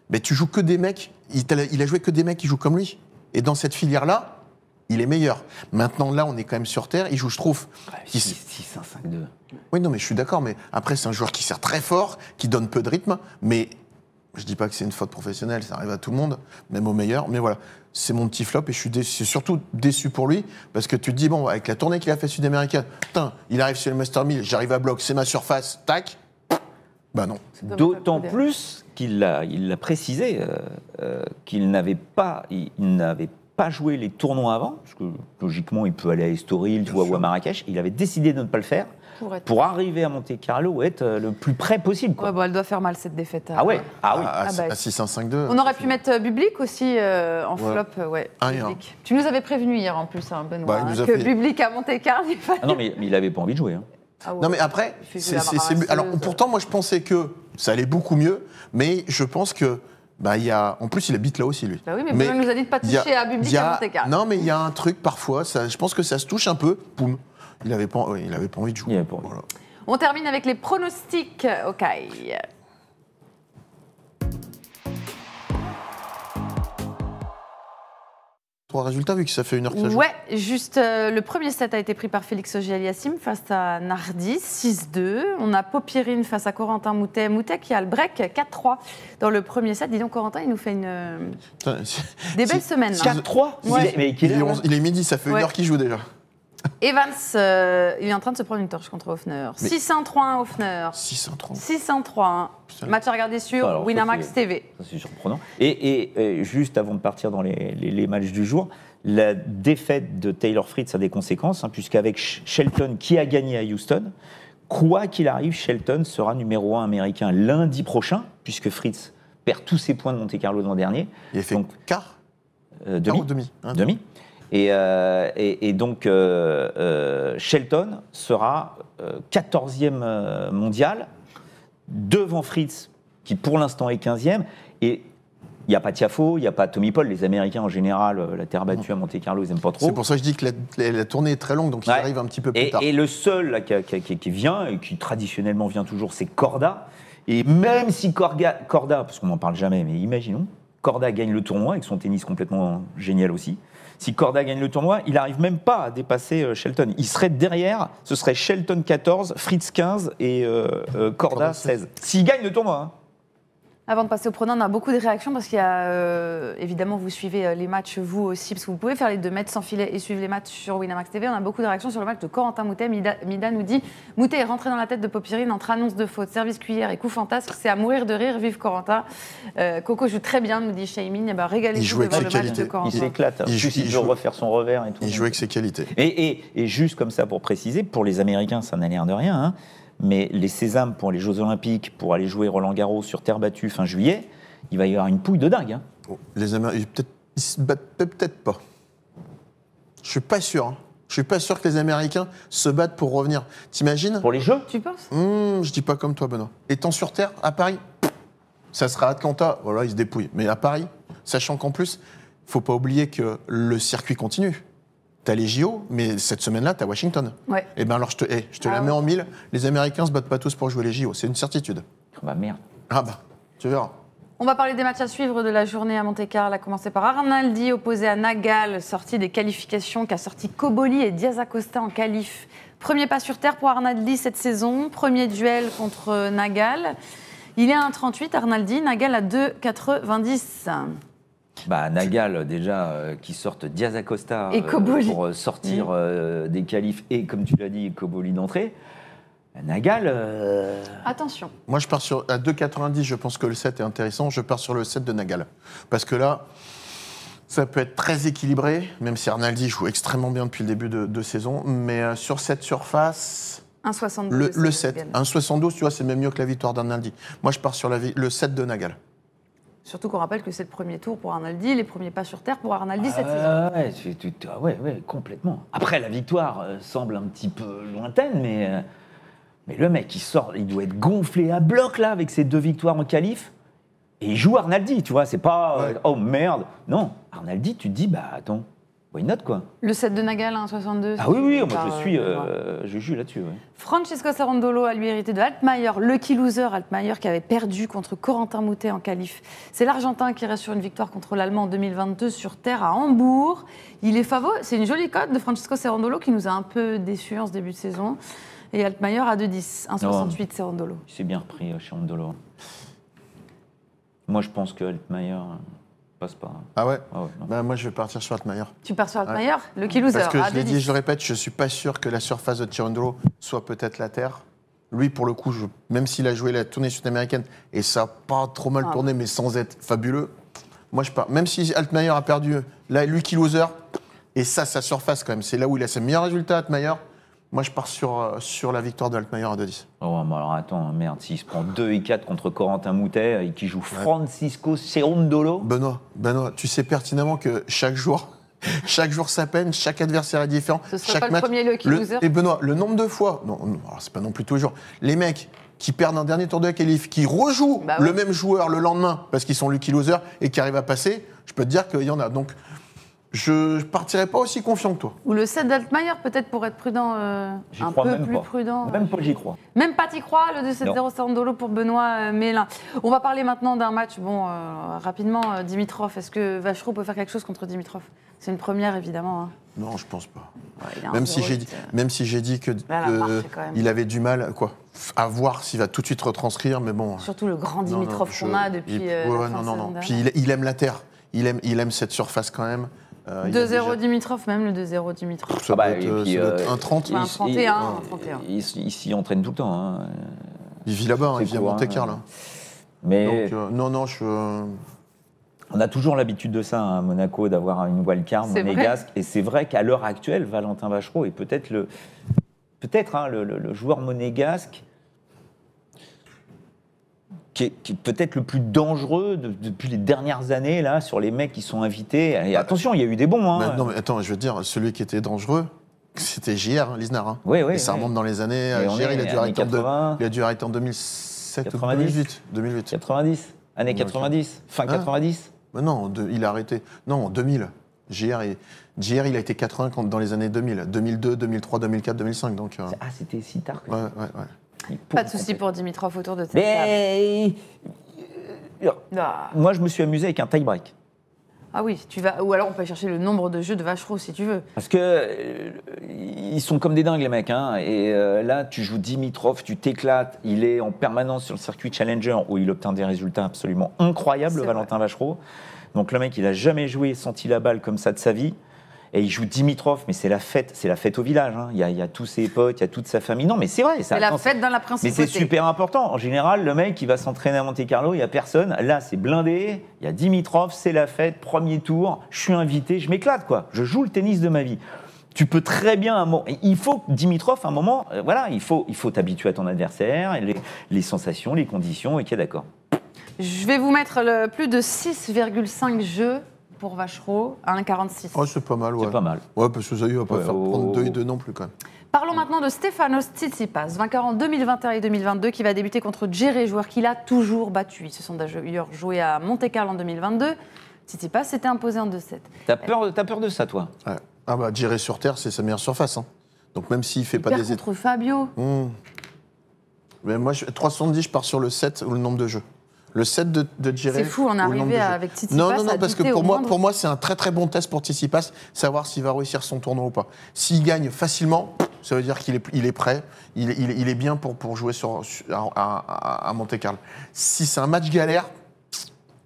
mais tu joues que des mecs, il il a joué que des mecs qui jouent comme lui. Et dans cette filière-là, il est meilleur. Maintenant, là, on est quand même sur Terre. Il joue, je trouve. 6 5 2 Oui, non, mais je suis d'accord. Mais après, c'est un joueur qui sert très fort, qui donne peu de rythme. Mais je ne dis pas que c'est une faute professionnelle. Ça arrive à tout le monde, même aux meilleurs, Mais voilà, c'est mon petit flop. Et je suis surtout déçu pour lui. Parce que tu te dis, bon, avec la tournée qu'il a fait sud-américaine, putain, il arrive sur le Master 1000, j'arrive à bloc, c'est ma surface, tac. Bah non. D'autant plus qu'il l'a a précisé euh, euh, qu'il n'avait pas, il pas joué les tournois avant, parce que logiquement, il peut aller à Estoril, ou à Marrakech. Il avait décidé de ne pas le faire pour, arriver à Monte Carlo et être euh, le plus près possible. Quoi. elle doit faire mal cette défaite. Ah ouais, hein. ah, oui. Ah, ah, à, 6 5 2 On aurait pu mettre Public euh, aussi euh, en flop. Ouais, ah, tu nous avais prévenu hier en plus, hein, Benoît, bah, hein, que fait... Public à Monte Carlo. non, mais, il n'avait pas envie de jouer. Hein. Non mais après, alors pourtant moi je pensais que ça allait beaucoup mieux, mais je pense que bah, y a... En plus, il habite là aussi, lui. Bah oui, mais, mais nous a dit de ne pas toucher à Bublik à Monteca Non, mais il y a un truc, parfois, ça, je pense que ça se touche un peu, poum, il n'avait pas, pas envie de jouer. On termine avec les pronostics, ok. Euh, Trois résultats, vu que ça fait une heure que ça joue. Ouais, juste euh, le premier set a été pris par Félix Ogiel face à Nardi, 6-2. On a Popirine face à Corentin Moutet. Moutet qui a le break, 4-3 dans le premier set. Dis donc, Corentin, il nous fait une... (laughs) des belles semaines. 4-3 hein. ouais. il, est, mais il, est, midi, ça fait une heure qu'il joue déjà. (laughs) Evans, euh, il est en train de se prendre une torche contre Hoffner. 3 603 Hoffner. 603. 603. Match à regarder sur Winamax TV. c'est surprenant. Et, juste avant de partir dans les, matchs du jour, la défaite de Taylor Fritz a des conséquences, hein, puisqu'avec Shelton, qui a gagné à Houston, quoi qu'il arrive, Shelton sera numéro 1 américain lundi prochain, puisque Fritz perd tous ses points de Monte Carlo l'an dernier. Il a fait Donc, quart euh, hein, demi. demi. demi. Euh, et, donc, euh, euh, Shelton sera 14e mondial, devant Fritz, qui pour l'instant est 15e. Et il n'y a pas Tiafo, il n'y a pas Tommy Paul. Les Américains, en général, la terre battue à Monte-Carlo, ils n'aiment pas trop. C'est pour ça que je dis que la, tournée est très longue, donc il arrive un petit peu plus et, tard. Et le seul qui, vient, et qui traditionnellement vient toujours, c'est Corda. Et même si Corda, parce qu'on n'en parle jamais, mais imaginons, Corda gagne le tournoi avec son tennis complètement génial aussi, si Corda gagne le tournoi, il n'arrive même pas à dépasser euh, Shelton. Il serait derrière, ce serait Shelton 14, Fritz 15 et euh, euh, Corda 16. S'il gagne le tournoi, hein. Avant de passer au pronom, on a beaucoup de réactions parce qu'il y a euh, évidemment vous suivez euh, les matchs vous aussi parce que vous pouvez faire les deux mètres sans filet et suivre les matchs sur Winamax TV. On a beaucoup de réactions sur le match de Corentin Moutet. Mida, nous dit Moutet est rentré dans la tête de Popirine entre annonce de faute, service cuillère et coup fantasque. C'est à mourir de rire. Vive Corentin. Euh, Coco joue très bien, nous dit Shaimin. Et eh ben régalez-vous de voir le match de Corentin. Il s'éclate. Il, joue, refaire son revers et tout. Il joue avec ses qualités. Et, et, juste comme ça pour préciser, pour les Américains, ça n'a l'air de rien. Hein mais les sésames pour les Jeux Olympiques, pour aller jouer Roland Garros sur terre battue fin juillet, il va y avoir une pouille de dingue. Hein. Oh, les Américains, se battent peut-être pas. Je suis pas sûr. Hein. Je suis pas sûr que les Américains se battent pour revenir. T'imagines Pour les Jeux, tu penses mmh, Je dis pas comme toi, Benoît. Étant sur terre, à Paris, ça sera Atlanta. Voilà, ils se dépouillent. Mais à Paris, sachant qu'en plus, faut pas oublier que le circuit continue tu as les JO, mais cette semaine-là, tu as Washington. Ouais. Et eh bien alors, je te, eh, je te la ah mets en mille. Les Américains se battent pas tous pour jouer les JO, c'est une certitude. Oh bah merde. Ah bah, tu verras. On va parler des matchs à suivre de la journée à Monte-Carlo, à commencer par Arnaldi, opposé à Nagal, sorti des qualifications, qu'a sorti Koboli et Diaz Acosta en qualif. Premier pas sur terre pour Arnaldi cette saison, premier duel contre Nagal. Il est à 1,38, Arnaldi, Nagal à 2,90 bah, Nagal, euh, déjà, euh, qui sortent Diaz Acosta euh, pour sortir mm. des qualifs et, comme tu l'as dit, Coboli d'entrée. Nagal. Attention. Moi, je pars sur. À 2,90, je pense que le 7 est intéressant. Je pars sur le 7 de Nagal. Parce que là, ça peut être très équilibré, même si Arnaldi joue extrêmement bien depuis le début de, saison. Mais sur cette surface. 1,72. Le, le 7. 1,72, tu vois, c'est même mieux que la victoire d'Arnaldi. Moi, je pars sur la, le 7 de Nagal. Surtout qu'on rappelle que c'est le premier tour pour Arnaldi, les premiers pas sur terre pour Arnaldi cette ah saison. Ah ouais, ouais, complètement. Après, la victoire euh, semble un petit peu lointaine, mais, euh, mais le mec, il sort, il doit être gonflé à bloc là avec ses deux victoires en qualif. Et il joue Arnaldi, tu vois, c'est pas oh merde. Non, Arnaldi, tu te dis, bah attends, une note, quoi Le set de Nagal, 1,62. Hein, ah oui, oui, moi je suis euh, euh, Je Juju là-dessus. Ouais. Francesco Sarandolo a lui hérité de Altmaier, lucky loser Altmaier qui avait perdu contre Corentin Moutet en qualif. C'est l'Argentin qui reste sur une victoire contre l'Allemand en 2022 sur terre à Hambourg. Il est favo, c'est une jolie cote de Francesco Sarandolo qui nous a un peu déçus en ce début de saison. Et Altmaier à 10 1,68 Sarandolo. Il s'est bien repris chez euh, Moi je pense que Altmaier. Hein. Ah ouais, ah ben, Moi, je vais partir sur Altmaier. Tu pars sur Altmaier Le Lucky loser. Parce que euh, je l'ai dit, je le répète, je ne suis pas sûr que la surface de Tirandolo soit peut-être la Terre. Lui, pour le coup, même s'il a joué la tournée sud-américaine, et ça n'a pas trop mal ah. tourné, mais sans être fabuleux, moi, je pars. Même si Altmaier a perdu, là, Lucky loser, et ça, sa surface quand même, c'est là où il a ses meilleurs résultats, Altmaier. Moi, je pars sur, euh, sur la victoire de Altmaier à 2-10. Oh, mais alors attends, merde, s'il se prend 2 et 4 contre Corentin Moutet, euh, et qui joue Francisco Serondolo. Benoît, Benoît, tu sais pertinemment que chaque jour, (laughs) chaque jour sa peine, chaque adversaire est différent. Ce chaque pas le premier lucky loser. Et Benoît, le nombre de fois, non, c'est pas non plus toujours, les mecs qui perdent un dernier tour de la qualif, qui rejouent bah le même joueur le lendemain parce qu'ils sont lucky loser et qui arrivent à passer, je peux te dire qu'il y en a. Donc, je ne partirais pas aussi confiant que toi. Ou le 7 d'Altmaier, peut-être pour être prudent, euh, un peu plus prudent. Même euh, pas, j'y crois. Même pas, t'y crois, le 2-7-0 Sandolo pour Benoît euh, Mélin. On va parler maintenant d'un match, bon, rapidement, Dimitrov. Est-ce que Vacherot peut faire quelque chose contre Dimitrov C'est une première, évidemment. Hein. Non, je pense pas. même, si j'ai dit, même si j'ai dit que il avait du mal, quoi, à voir s'il va tout de suite retranscrire, mais bon. Surtout le grand Dimitrov qu'on a depuis. Il, non, non, Puis il, il, aime la terre. Il aime, il aime cette surface quand même. 2-0 euh, Dimitrov, même le 2-0 Dimitrov. Ça ah bah, être, puis, 1 31, euh, Il, s'y entraîne tout le temps. Hein. Il vit là-bas, hein, il vit à Monte-Carlo. Hein. Mais... Donc, euh, non, non, je... On a toujours l'habitude de ça hein, à Monaco, d'avoir une wildcard monégasque. Et c'est vrai qu'à l'heure actuelle, Valentin Vachereau est peut-être le, peut-être, le, joueur monégasque qui est, peut-être le plus dangereux depuis les dernières années, là, sur les mecs qui sont invités. Et bah, attention, il y a eu des bons. Hein. Bah, non, mais attends, je veux dire, celui qui était dangereux, c'était JR, Lisnard. Hein. Oui, oui. Et ça remonte dans les années. JR, il, a dû arrêter en 2007 90, ou 2008. 2008. 90. Année 90. Fin 90. Hein bah non, il a arrêté. Non, en 2000. JR, JR, il a été 80 dans les années 2000. 2002, 2003, 2004, 2005. Donc, euh. Ah, c'était si tard. Que... Ouais, ouais, ouais. Pas de souci pour Dimitrov autour de cette Mais... Euh, euh, moi, je me suis amusé avec un tie-break. Ah oui, tu vas ou alors on peut chercher le nombre de jeux de Vacherot si tu veux. Parce que euh, ils sont comme des dingues les mecs hein. et là tu joues Dimitrov, tu t'éclates, il est en permanence sur le circuit challenger où il obtient des résultats absolument incroyables Valentin Vacherot. Donc le mec, il n'a jamais joué senti la balle comme ça de sa vie. Et il joue Dimitrov, mais c'est la fête, c'est la fête au village. Hein. Il, y a, tous ses potes, il y a toute sa famille. Non, mais c'est vrai. C'est la fête dans la principauté. Mais c'est super important. En général, le mec qui va s'entraîner à Monte Carlo, il y a personne. Là, c'est blindé. Il y a Dimitrov, c'est la fête, premier tour. Je suis invité, je m'éclate quoi. Je joue le tennis de ma vie tu peux très bien Il faut Dimitrov, un moment, euh, voilà, il faut il faut t'habituer à ton adversaire, les, les, sensations, les conditions, et qui est d'accord. Je vais vous mettre le plus de 6,5 jeux pour Vacherot à 1,46. Oh, c'est pas mal, ouais. C'est pas mal. Ouais, parce que Zayu va pas faire prendre 2 et 2 non plus, Parlons maintenant de Stefanos Tsitsipas, vainqueur en 2021 et 2022, qui va débuter contre Djéré, joueur qu'il a toujours battu. Ils se sont d'ailleurs joués à Monte-Carlo en 2022. Tsitsipas s'était imposé en 2-7. T'as peur, peur de ça, toi Ouais. Ah bah, sur Terre, c'est sa meilleure surface. hein. Donc même s'il fait pas Perd des contre Fabio. Hmm. Mais moi, je- 370, je pars sur le 7 ou le nombre de jeux. Le set de, de C'est fou, on est arrivé avec Tsitsipas. Non, non, non, parce que pour moi, c'est un très très bon test pour Tsitsipas, savoir s'il va réussir son tournoi ou pas. S'il gagne facilement, ça veut dire qu'il est, il est prêt, il, est bien pour, pour jouer sur, à, Monte-Carlo. Si c'est un match galère,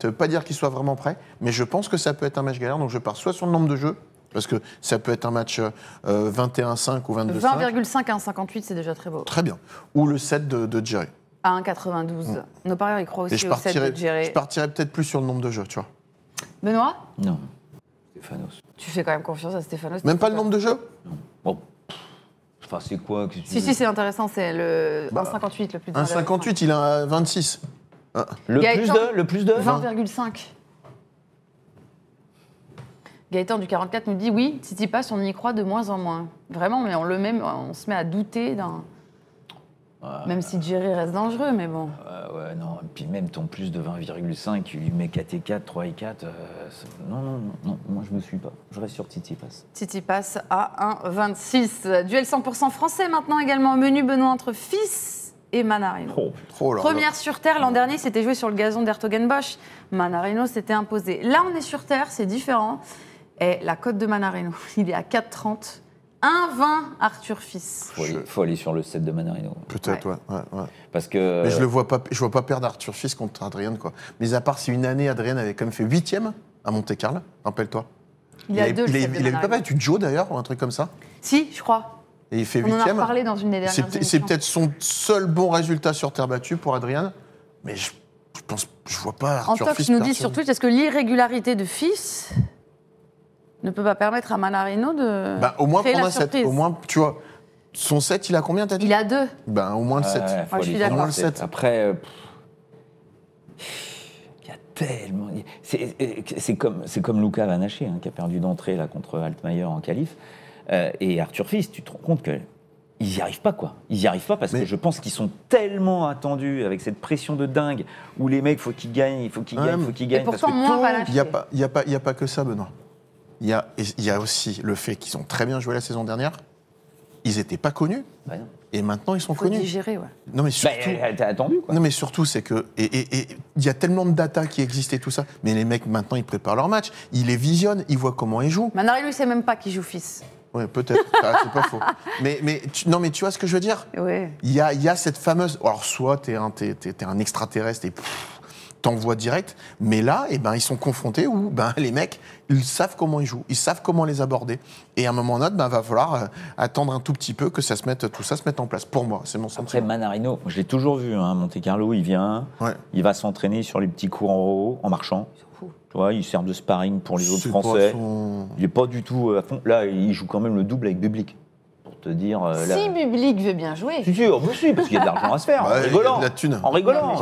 ça ne veut pas dire qu'il soit vraiment prêt, mais je pense que ça peut être un match galère, donc je pars soit sur le nombre de jeux, parce que ça peut être un match 21-5 euh, ou 22-5. 20,5 à 1,58, c'est déjà très beau. Très bien. Ou le set de, de à 1,92. Nos parieurs, y croient aussi au 7 de gérer. Je partirais peut-être plus sur le nombre de jeux, tu vois. Benoît Non. Stéphanos. Tu fais quand même confiance à Stéphanos Même pas le nombre de jeux Non. Bon. Enfin, c'est quoi Si, si, c'est intéressant. C'est le 1,58 bah, le plus de 1,58, il a 26. Ah. Le, plus de, le plus de 20,5. Gaëtan du 44 nous dit oui, Titi passe, on y croit de moins en moins. Vraiment, mais on, le met, on se met à douter d'un. Même si Jerry reste dangereux, mais bon. ouais, non. Puis même ton plus de 20,5, tu lui mets 4 et 4, 3 et 4. Euh, non, non, non, moi je me suis pas. Je reste sur Titi Pass. Titi Pass à 1,26. Duel 100% français maintenant également au menu, Benoît, entre fils et Manarino. Oh, oh Première sur Terre, l'an dernier, c'était joué sur le gazon d'Ertogenbosch. Manarino s'était imposé. Là, on est sur Terre, c'est différent. Et la cote de Manarino, (laughs) il est à 4,30 un vin Arthur Fils. Il faut aller sur le set de Manarino. Peut-être, ouais. Parce que. je le vois pas, je vois pas perdre Arthur Fils contre Adrien, quoi. Mais à part si une année, Adrien avait quand même fait huitième à Monte-Carlo, rappelle-toi. Il, il, a deux. il pas battu Joe d'ailleurs, ou un truc comme ça Si, je crois. Et il fait On 8e. en a parlé dans une des dernières C'est peut-être son seul bon résultat sur terre battue pour Adrien, mais je, pense, je vois pas Arthur Antox Fils nous dis sur Twitch, est-ce que l'irrégularité de Fils ne peut pas permettre à Manarino de. Bah, au moins, pour Au moins, tu vois. Son 7, il a combien, t'as dit Il a 2. Ben, bah, au moins le 7. Après. Euh, il y a tellement. C'est comme, comme Luca Vanaché, hein, qui a perdu d'entrée là contre Altmaier en qualif. Euh, et Arthur Fils, tu te rends compte que. n'y arrivent pas, quoi. Ils n'y arrivent pas parce que je pense qu'ils sont tellement attendus avec cette pression de dingue où les mecs, faut qu'ils gagnent, il faut qu'ils gagnent, il faut qu'ils gagnent. Il n'y a, pas, y a, y a pas que ça, Benoît. Il y a, aussi le fait qu'ils ont très bien joué la saison dernière. Ils n'étaient pas connus. et maintenant, ils sont Faut connus. Digérer, ouais. Non, mais surtout. Bah, attendu, quoi. Non, mais surtout, c'est que. Et il y a tellement de data qui existait, tout ça. Mais les mecs, maintenant, ils préparent leur match. Ils les visionnent, ils voient comment ils jouent. Maintenant, lui, ne sait même pas qui joue fils. Oui, peut-être. Ah, c'est pas faux. (laughs) Mais, mais tu, non, mais tu vois ce que je veux dire Il y, a, y a cette fameuse. Alors, soit tu es, es, un extraterrestre et t'envoies direct. Mais là, eh ben, ils sont confrontés où ben, (laughs) les mecs, ils savent comment ils jouent, ils savent comment les aborder. Et à un moment donné, ben, va falloir euh, attendre un tout petit peu que ça se mette, tout ça se mette en place. Pour moi, c'est mon sentiment. Après, Manarino, je l'ai toujours vu, hein, Monte-Carlo, il vient, il va s'entraîner sur les petits cours en haut, en marchant. Tu il sert de sparring pour les autres Français. Il n'est pas du tout euh, à fond. Là, il joue quand même le double avec Bublik. Euh, si public veut bien jouer. Si, oh, bah, si, parce qu'il y a de l'argent à se faire. (laughs) en rigolant. En rigolant.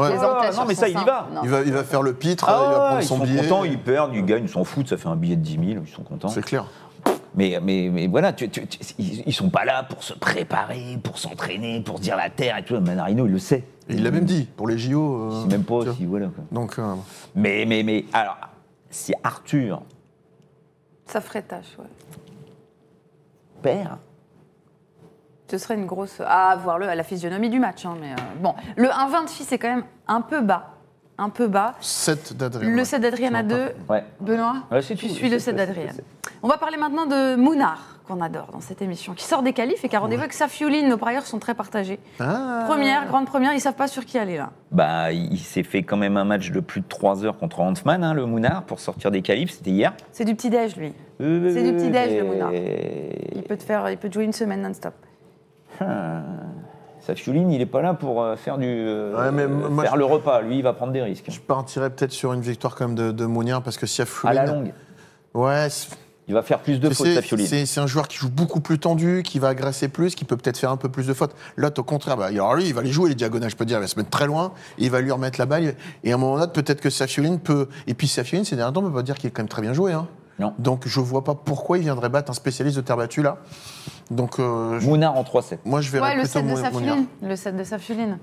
Non, mais ça, il y va. il va. Il va faire le pitre, ah il va prendre son billet. Ils sont contents, ils perdent, ils gagnent, ils s'en foutent, ça fait un billet de 10 000, ils sont contents. C'est clair. Mais, mais, mais, voilà, tu, tu, ils sont pas là pour se préparer, pour s'entraîner, pour dire la terre et tout. Manarino, il le sait. il l'a même dit pour les JO. même euh, pas si voilà. Donc. Euh, mais mais mais alors, si Arthur. Ça ferait tâche, ouais. Père ce serait une grosse. À voir le, à la physionomie du match. Hein, mais euh, bon, le 1-26 c'est quand même un peu bas. Un peu bas. 7 d'Adrien. Le 7 d'Adrien à 2, Benoît, Ouais, tu suis le 7 d'Adrien. On va parler maintenant de Mounard, qu'on adore dans cette émission, qui sort des qualifs et qui a rendez-vous avec Safiouline. Nos parieurs sont très partagés. Ah. Première, grande première, ils savent pas sur qui aller là. Bah, il s'est fait quand même un match de plus de 3 heures contre Hansman, hein, le Mounard, pour sortir des qualifs, c'était hier. C'est du petit-déj, lui. C'est du petit-déj, le Mounard. Il peut, te faire, il peut jouer une semaine non-stop. Safioline, il n'est pas là pour euh, faire, du, euh, le repas. Lui, il va prendre des risques. Je partirais peut-être sur une victoire quand même de, de parce que Safioline. À la longue. Ouais. Il va faire plus de fautes, C'est un joueur qui joue beaucoup plus tendu, qui va agresser plus, qui peut peut-être faire un peu plus de fautes. L'autre, au contraire, bah, alors lui, il va les jouer, les diagonales, je peux dire, il va se mettre très loin, il va lui remettre la balle. Et à un moment donné, peut-être que Safioline peut. Et puis Safioline, c'est derniers temps, on peut pas dire qu'il est quand même très bien joué. Hein. Donc je vois pas pourquoi il viendrait battre un spécialiste de terre battue là. Donc euh, en 3-7. moi je verrais le set de Le set de Safuline.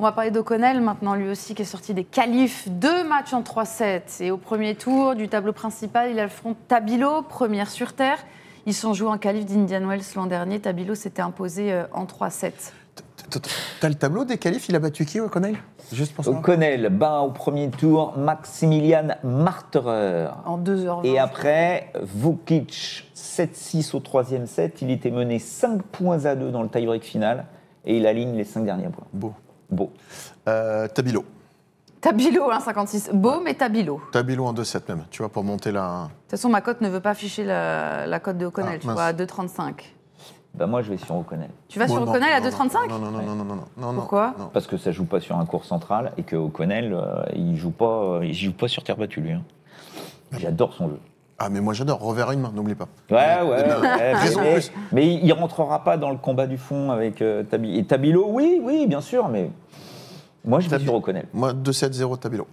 On va parler d'O'Connell maintenant, lui aussi qui est sorti des qualifs, deux matchs en 3-7. Et au premier tour du tableau principal, il affronte Tabilo, première sur terre. Ils sont joués en qualif d'Indian Wells l'an dernier. Tabilo s'était imposé euh, en 3-7. T'as le tableau des qualifs Il a battu qui O'Connell ?– Connell Juste Au au premier tour Maximilian Marterer. En 2h20. Et après, Vukic, 7-6 au troisième set. Il était mené 5 points à 2 dans le tie-break final et il aligne les 5 derniers points. Beau. Beau. Euh, Tabilo. Tabilo, 1,56. Hein, Beau, mais Tabilo. Tabilo en 2-7 même, tu vois, pour monter la. Hein. De toute façon, ma cote ne veut pas afficher la, cote de O'Connell, ah, tu vois, à 2,35. Bah, moi je vais sur O'Connell. Tu vas sur O'Connell à 2,35 Non, non, non, non, non, non, Pourquoi Parce que ça joue pas sur un cours central et que O'Connell, euh, il joue pas, euh, il joue pas sur terre battue lui. Hein. J'adore son jeu. Ah, mais moi j'adore, revers une main, n'oublie pas. Ouais, ouais, ouais, mais, (laughs) il ne rentrera pas dans le combat du fond avec euh, Et Tabilo, oui, oui, bien sûr, mais moi je vais sur O'Connell. Moi, 2,70, Tabilo.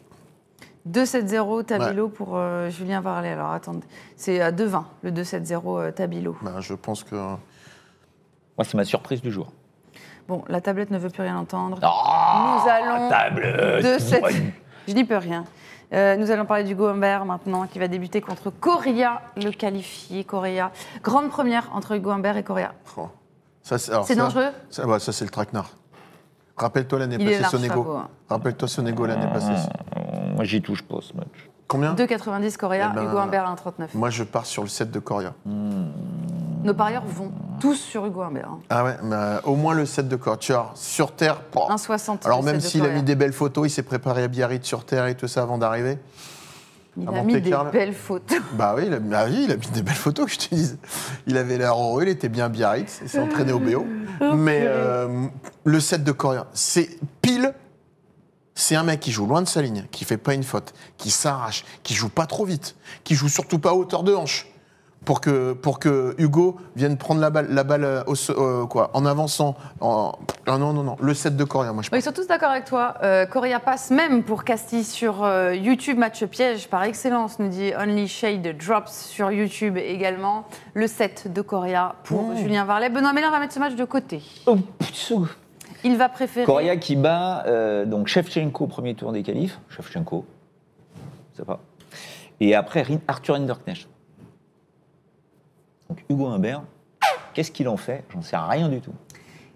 2,70, Tabilo pour euh, Julien Varlet. Alors attendez, c'est à 2,20, 20 le 2,70, Tabilo. Bah, je pense que moi, c'est ma surprise du jour. Bon, la tablette ne veut plus rien entendre. Ah, nous allons tablette, de Je n'y peux rien. Euh, nous allons parler du Humbert maintenant, qui va débuter contre Correa, le qualifié Correa. Grande première entre Hugo Humbert et Correa. Oh. C'est dangereux Ça, bah, ça c'est le traquenard. Rappelle-toi l'année passée, Sonego. Rappelle-toi Sonego l'année passée. Euh, moi, j'y touche pas ce match. Combien 2,90 Correa, Hugo Humbert 1,39. Moi, je pars sur le 7 de Correa. Hmm nos parieurs vont tous sur Hugo amber. Hein. Ah ouais, mais, euh, au moins le set de courtyard sur Terre. Pour... 1,60. Alors même s'il a mis des belles photos, il s'est préparé à Biarritz sur Terre et tout ça avant d'arriver. Il a mis des belles photos. (laughs) Bah, bah oui, il a, mis des belles photos, je te dis. Il avait l'air heureux, il était bien Biarritz, il s'est entraîné au BO. Mais euh, le set de courtyard, c'est pile. C'est un mec qui joue loin de sa ligne, qui fait pas une faute, qui s'arrache, qui joue pas trop vite, qui joue surtout pas à hauteur de hanche pour que, pour que Hugo vienne prendre la balle, la balle euh, au, euh, quoi, en avançant. En, ah non, non, non, le set de Coria moi je pense. ils sont tous d'accord avec toi. Euh, passe même pour Castille sur euh, YouTube, match piège par excellence, nous dit Only Shade Drops sur YouTube également. Le set de Coria pour Julien Varlet. Benoît Mélin va mettre ce match de côté. Oh, Il va préférer. Coria qui bat donc Shevchenko, premier tour des qualifs. Shevchenko, ça pas. Et après Arthur Hinderknecht. Donc Hugo Imbert, qu'est-ce qu'il en fait J'en sais rien du tout.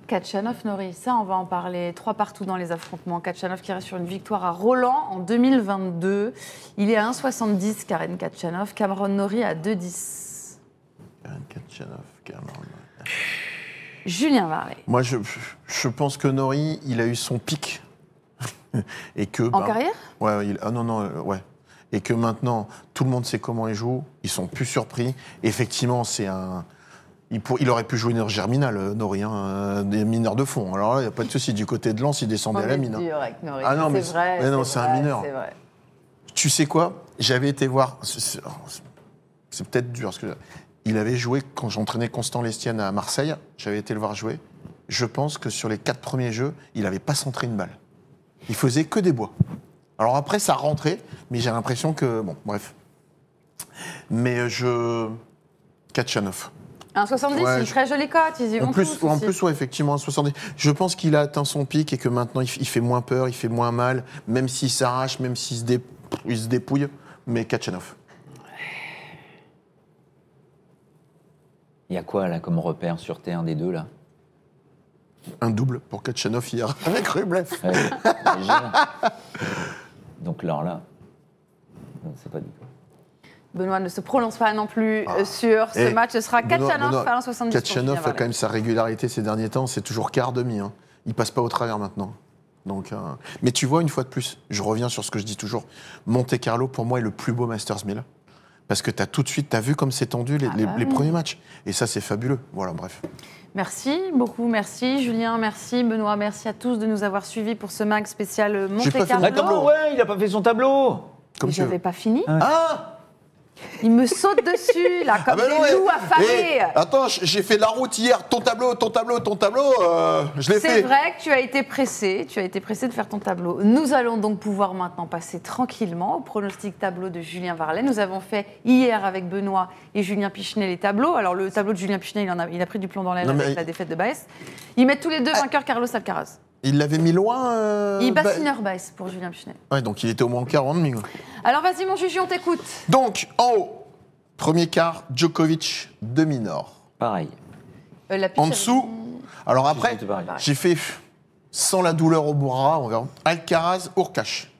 Kachanov Nori, ça on va en parler. Trois partout dans les affrontements. Kachanov qui reste sur une victoire à Roland en 2022. Il est à 1,70 Karen Kachanov. Cameron Nori à 2,10. Karen Kachanov, Cameron Julien Varley. Moi je, pense que Nori, il a eu son pic. (laughs) Et que, en bah, carrière ouais, il, ah non, non, euh, ouais et que maintenant tout le monde sait comment ils joue, ils sont plus surpris. Effectivement, c'est un. Il, aurait pu jouer une germinale, euh, Nori, rien hein, euh, des mineurs de fond. Alors là, il n'y a pas de souci. Du côté de Lens, il descendait à la mine. Hein. Ah c'est vrai, Ah non, mais c'est un mineur. Vrai. Tu sais quoi J'avais été voir. C'est oh, peut-être dur. Parce il avait joué quand j'entraînais Constant Lestienne à Marseille. J'avais été le voir jouer. Je pense que sur les quatre premiers jeux, il n'avait pas centré une balle. Il faisait que des bois. Alors après, ça rentrait, mais j'ai l'impression que. Bon, bref. Mais je. Katchanov. Un 70, c'est très jolie cote. Ils en plus, oui, en plus, effectivement, un 70. Je pense qu'il a atteint son pic et que maintenant, il, fait moins peur, il fait moins mal, même s'il s'arrache, même s'il se, dé... se dépouille. Mais Katchanov. Il y a quoi, là, comme repère sur t Terre des deux, là Un double pour Kachanov hier (laughs) avec Rublev. (laughs) Donc là, là, c'est pas du tout. Benoît ne se prononce pas non plus euh, ah. sur ce eh, match. Ce sera Kachanov, Falin 70. Kachanov a quand même sa régularité ces derniers temps. C'est toujours quart demi. Hein. Il passe pas au travers maintenant. Donc, euh, Mais tu vois, une fois de plus, je reviens sur ce que je dis toujours. Monte Carlo, pour moi, est le plus beau Masters 1000. Parce que tu as tout de suite, tu as vu comme c'est tendu les ah bah premiers matchs. Et ça, c'est fabuleux. Voilà, bref. Merci beaucoup, merci Julien, merci Benoît, merci à tous de nous avoir suivis pour ce mag spécial Monte Carlo. Tableau, il n'a pas fait son tableau. Comme J'avais pas fini. Ah il me saute dessus, là, ah comme bah des loups affamés. Eh, attends, j'ai fait la route hier, ton tableau, ton tableau, ton tableau, euh, je l'ai fait. C'est vrai que tu as été pressé, tu as été pressé de faire ton tableau. Nous allons donc pouvoir maintenant passer tranquillement au pronostic tableau de Julien Varlet. Nous avons fait hier avec Benoît et Julien Pichenet les tableaux. Alors, le tableau de Julien Pichenet, il, a, pris du plomb dans l'aile avec la défaite de Baez. Ils mettent tous les deux ah. vainqueurs Carlos Alcaraz. Il l'avait mis loin euh, Il bat bah... pour Julien Pichenet. Ouais, donc il était au moins en quart en demi. Alors vas-y, mon Juju, on t'écoute. Donc, en haut, premier quart, Djokovic, demi-nord. Pareil. Euh, en dessous, alors après, j'ai fait sans la douleur au bras, on verra. Alcaraz, Urkash.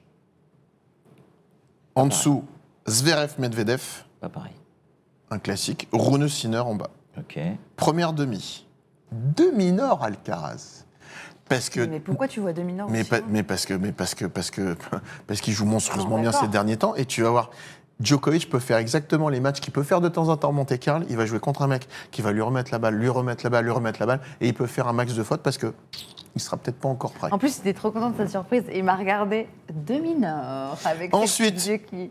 En dessous, Zverev, Medvedev. Pas pareil. Un classique. Rune Sinner en bas. Ok. Première demi. Demi-nord, Alcaraz que, mais pourquoi tu vois Dominor mais, mais parce que mais parce que parce que (laughs) parce qu'il joue monstrueusement bien ces derniers temps et tu vas voir Djokovic peut faire exactement les matchs qu'il peut faire de temps en temps monter Carl il va jouer contre un mec qui va lui remettre la balle, lui remettre la balle, lui remettre la balle et il peut faire un max de fautes parce que il sera peut-être pas encore prêt. En plus, j'étais trop content de sa surprise il m'a regardé Dominor avec Ensuite, qui...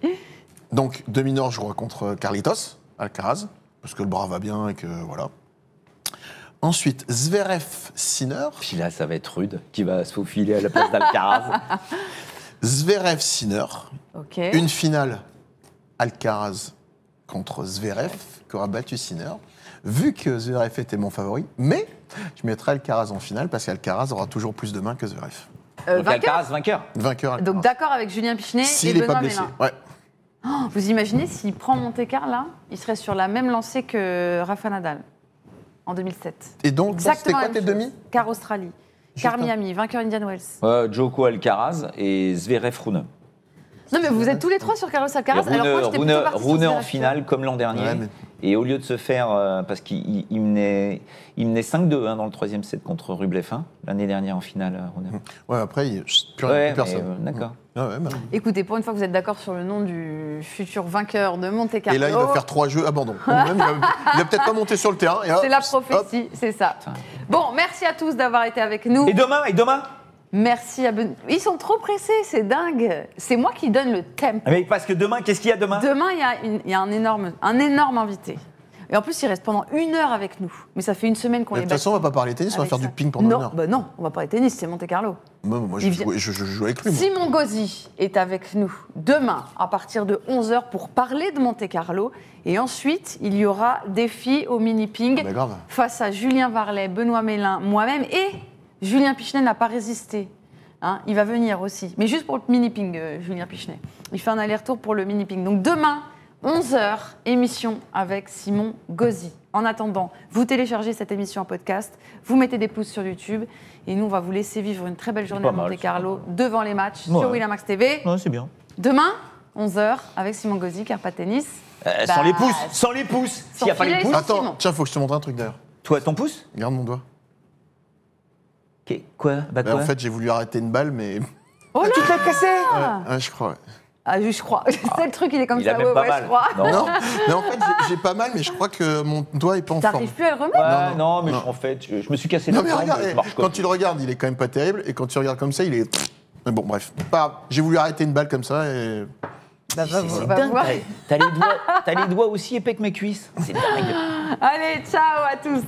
Donc Dominor jouera contre Carlitos Alcaraz parce que le bras va bien et que voilà. Ensuite, Zverev Sinner. Puis là, ça va être rude, qui va se faufiler à la place d'Alcaraz. (laughs) Zverev Sinner. Une finale Alcaraz contre Zverev, qui aura battu Sinner. Vu que Zverev était mon favori, mais je mettrai Alcaraz en finale parce qu'Alcaraz aura toujours plus de mains que Zverev. Euh, Donc vainqueur. Alcaraz, vainqueur. Donc d'accord avec Julien Pichinet S'il et pas blessé, ouais. Oh, vous imaginez s'il prend Monte Carlo là, il serait sur la même lancée que Rafa Nadal en 2007. Et donc, c'était quoi tes demi Car Australie, Car Miami, vainqueur Indian Wells. Euh, Joko Alcaraz et Zverev Rune. Non, mais vous êtes tous les trois sur Carlos Alcaraz. Alors moi, j'étais Rune, Rune en finale, comme l'an dernier. Et au lieu de se faire, euh, parce qu'il me menait, il menait 5-2 hein, dans le troisième set contre Rublev hein, l'année dernière en finale, euh, Ouais, après, il, a plus, plus personne. Euh, d'accord. Mm. Ah Écoutez, pour une fois que vous êtes d'accord sur le nom du futur vainqueur de Monte Carlo. Et là, il va faire trois jeux abandon. il va, peut-être pas monter sur le terrain. (laughs) C'est la prophétie, c'est ça. Bon, merci à tous d'avoir été avec nous. Et demain, et demain Merci à Benoît. Ils sont trop pressés, c'est dingue. C'est moi qui donne le thème. Ah, mais parce que demain, qu'est-ce qu'il y a demain Demain, il y a, un, énorme, un énorme invité. Et en plus, il reste pendant une heure avec nous. Mais ça fait une semaine qu'on est. De toute façon, on va pas parler tennis, on va faire du ping pendant une heure. Bah non, on va parler tennis, c'est Monte Carlo. Moi, je, joue, avec lui. Simon Gozzi est avec nous demain à partir de 11h pour parler de Monte Carlo. Et ensuite, il y aura défi au mini-ping ah, face à Julien Varlet, Benoît Mélin, moi-même et Julien Pichenet n'a pas résisté. Hein, il va venir aussi. Mais juste pour le mini-ping, euh, Julien Pichenet. Il fait un aller-retour pour le mini-ping. Donc demain, 11h, émission avec Simon Gozzi. En attendant, vous téléchargez cette émission en podcast, vous mettez des pouces sur YouTube et nous, on va vous laisser vivre une très belle journée à Monte Carlo devant les matchs sur Max TV. c'est bien. Demain, 11h, avec Simon Gozzi, Carpa pas tennis. Euh, sans bah, les pouces, sans les pouces. S'il n'y a pas les pouces. Attends, tiens, faut que je te montre un truc d'ailleurs. Toi, ton pouce Garde mon doigt quoi, bah, En fait, j'ai voulu arrêter une balle, mais. Oh ah, Tu t'es cassé ah. je crois. Ah, je crois. (laughs) C'est le truc, il est comme ça. ouais, ouais, je crois. Non. mais en fait, j'ai pas mal, mais je crois que mon doigt est pas en forme. plus à le remettre non, mais en fait, je, me suis cassé. Non, mais quand tu le regardes, il est quand même pas terrible, et quand tu regardes comme ça, il est. (sniffs) Mais bon, bref. J'ai voulu arrêter une balle comme ça et. Bah, t'as les, doigts, les doigts aussi épais que mes cuisses. C'est dingue. Allez, ciao à tous.